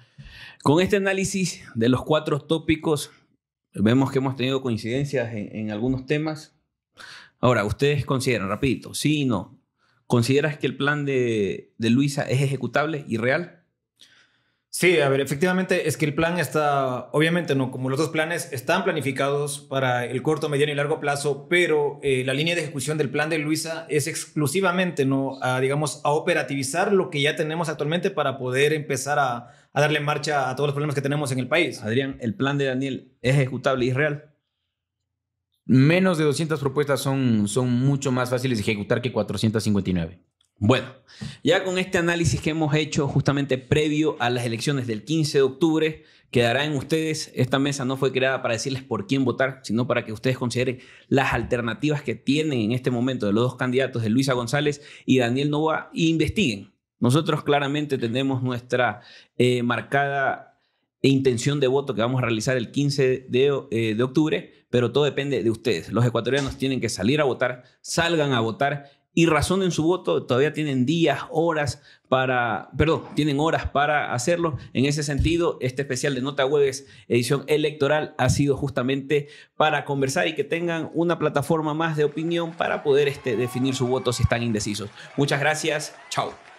Con este análisis de los cuatro tópicos, vemos que hemos tenido coincidencias en, algunos temas. Ahora, ustedes consideran, rapidito, sí y no, ¿consideras que el plan de Luisa es ejecutable y real? Sí, a ver, efectivamente es que el plan está, obviamente no, como los dos planes están planificados para el corto, mediano y largo plazo, pero eh, la línea de ejecución del plan de Luisa es exclusivamente, no, a, digamos, a operativizar lo que ya tenemos actualmente para poder empezar a, darle marcha a todos los problemas que tenemos en el país. Adrián, el plan de Daniel es ejecutable y real. Menos de 200 propuestas son, son mucho más fáciles de ejecutar que 459. Bueno, ya con este análisis que hemos hecho justamente previo a las elecciones del 15 de octubre, quedará en ustedes, esta mesa no fue creada para decirles por quién votar, sino para que ustedes consideren las alternativas que tienen en este momento de los dos candidatos, de Luisa González y Daniel Nova e investiguen. Nosotros claramente tenemos nuestra eh, marcada eh, intención de voto que vamos a realizar el 15 eh, de, octubre, pero todo depende de ustedes. Los ecuatorianos tienen que salir a votar, salgan a votar y razonen su voto. Todavía tienen días, horas para, perdón, tienen horas para hacerlo. En ese sentido, este especial de Nota Jueves, edición electoral, ha sido justamente para conversar y que tengan una plataforma más de opinión para poder este, definir su voto si están indecisos. Muchas gracias. Chao.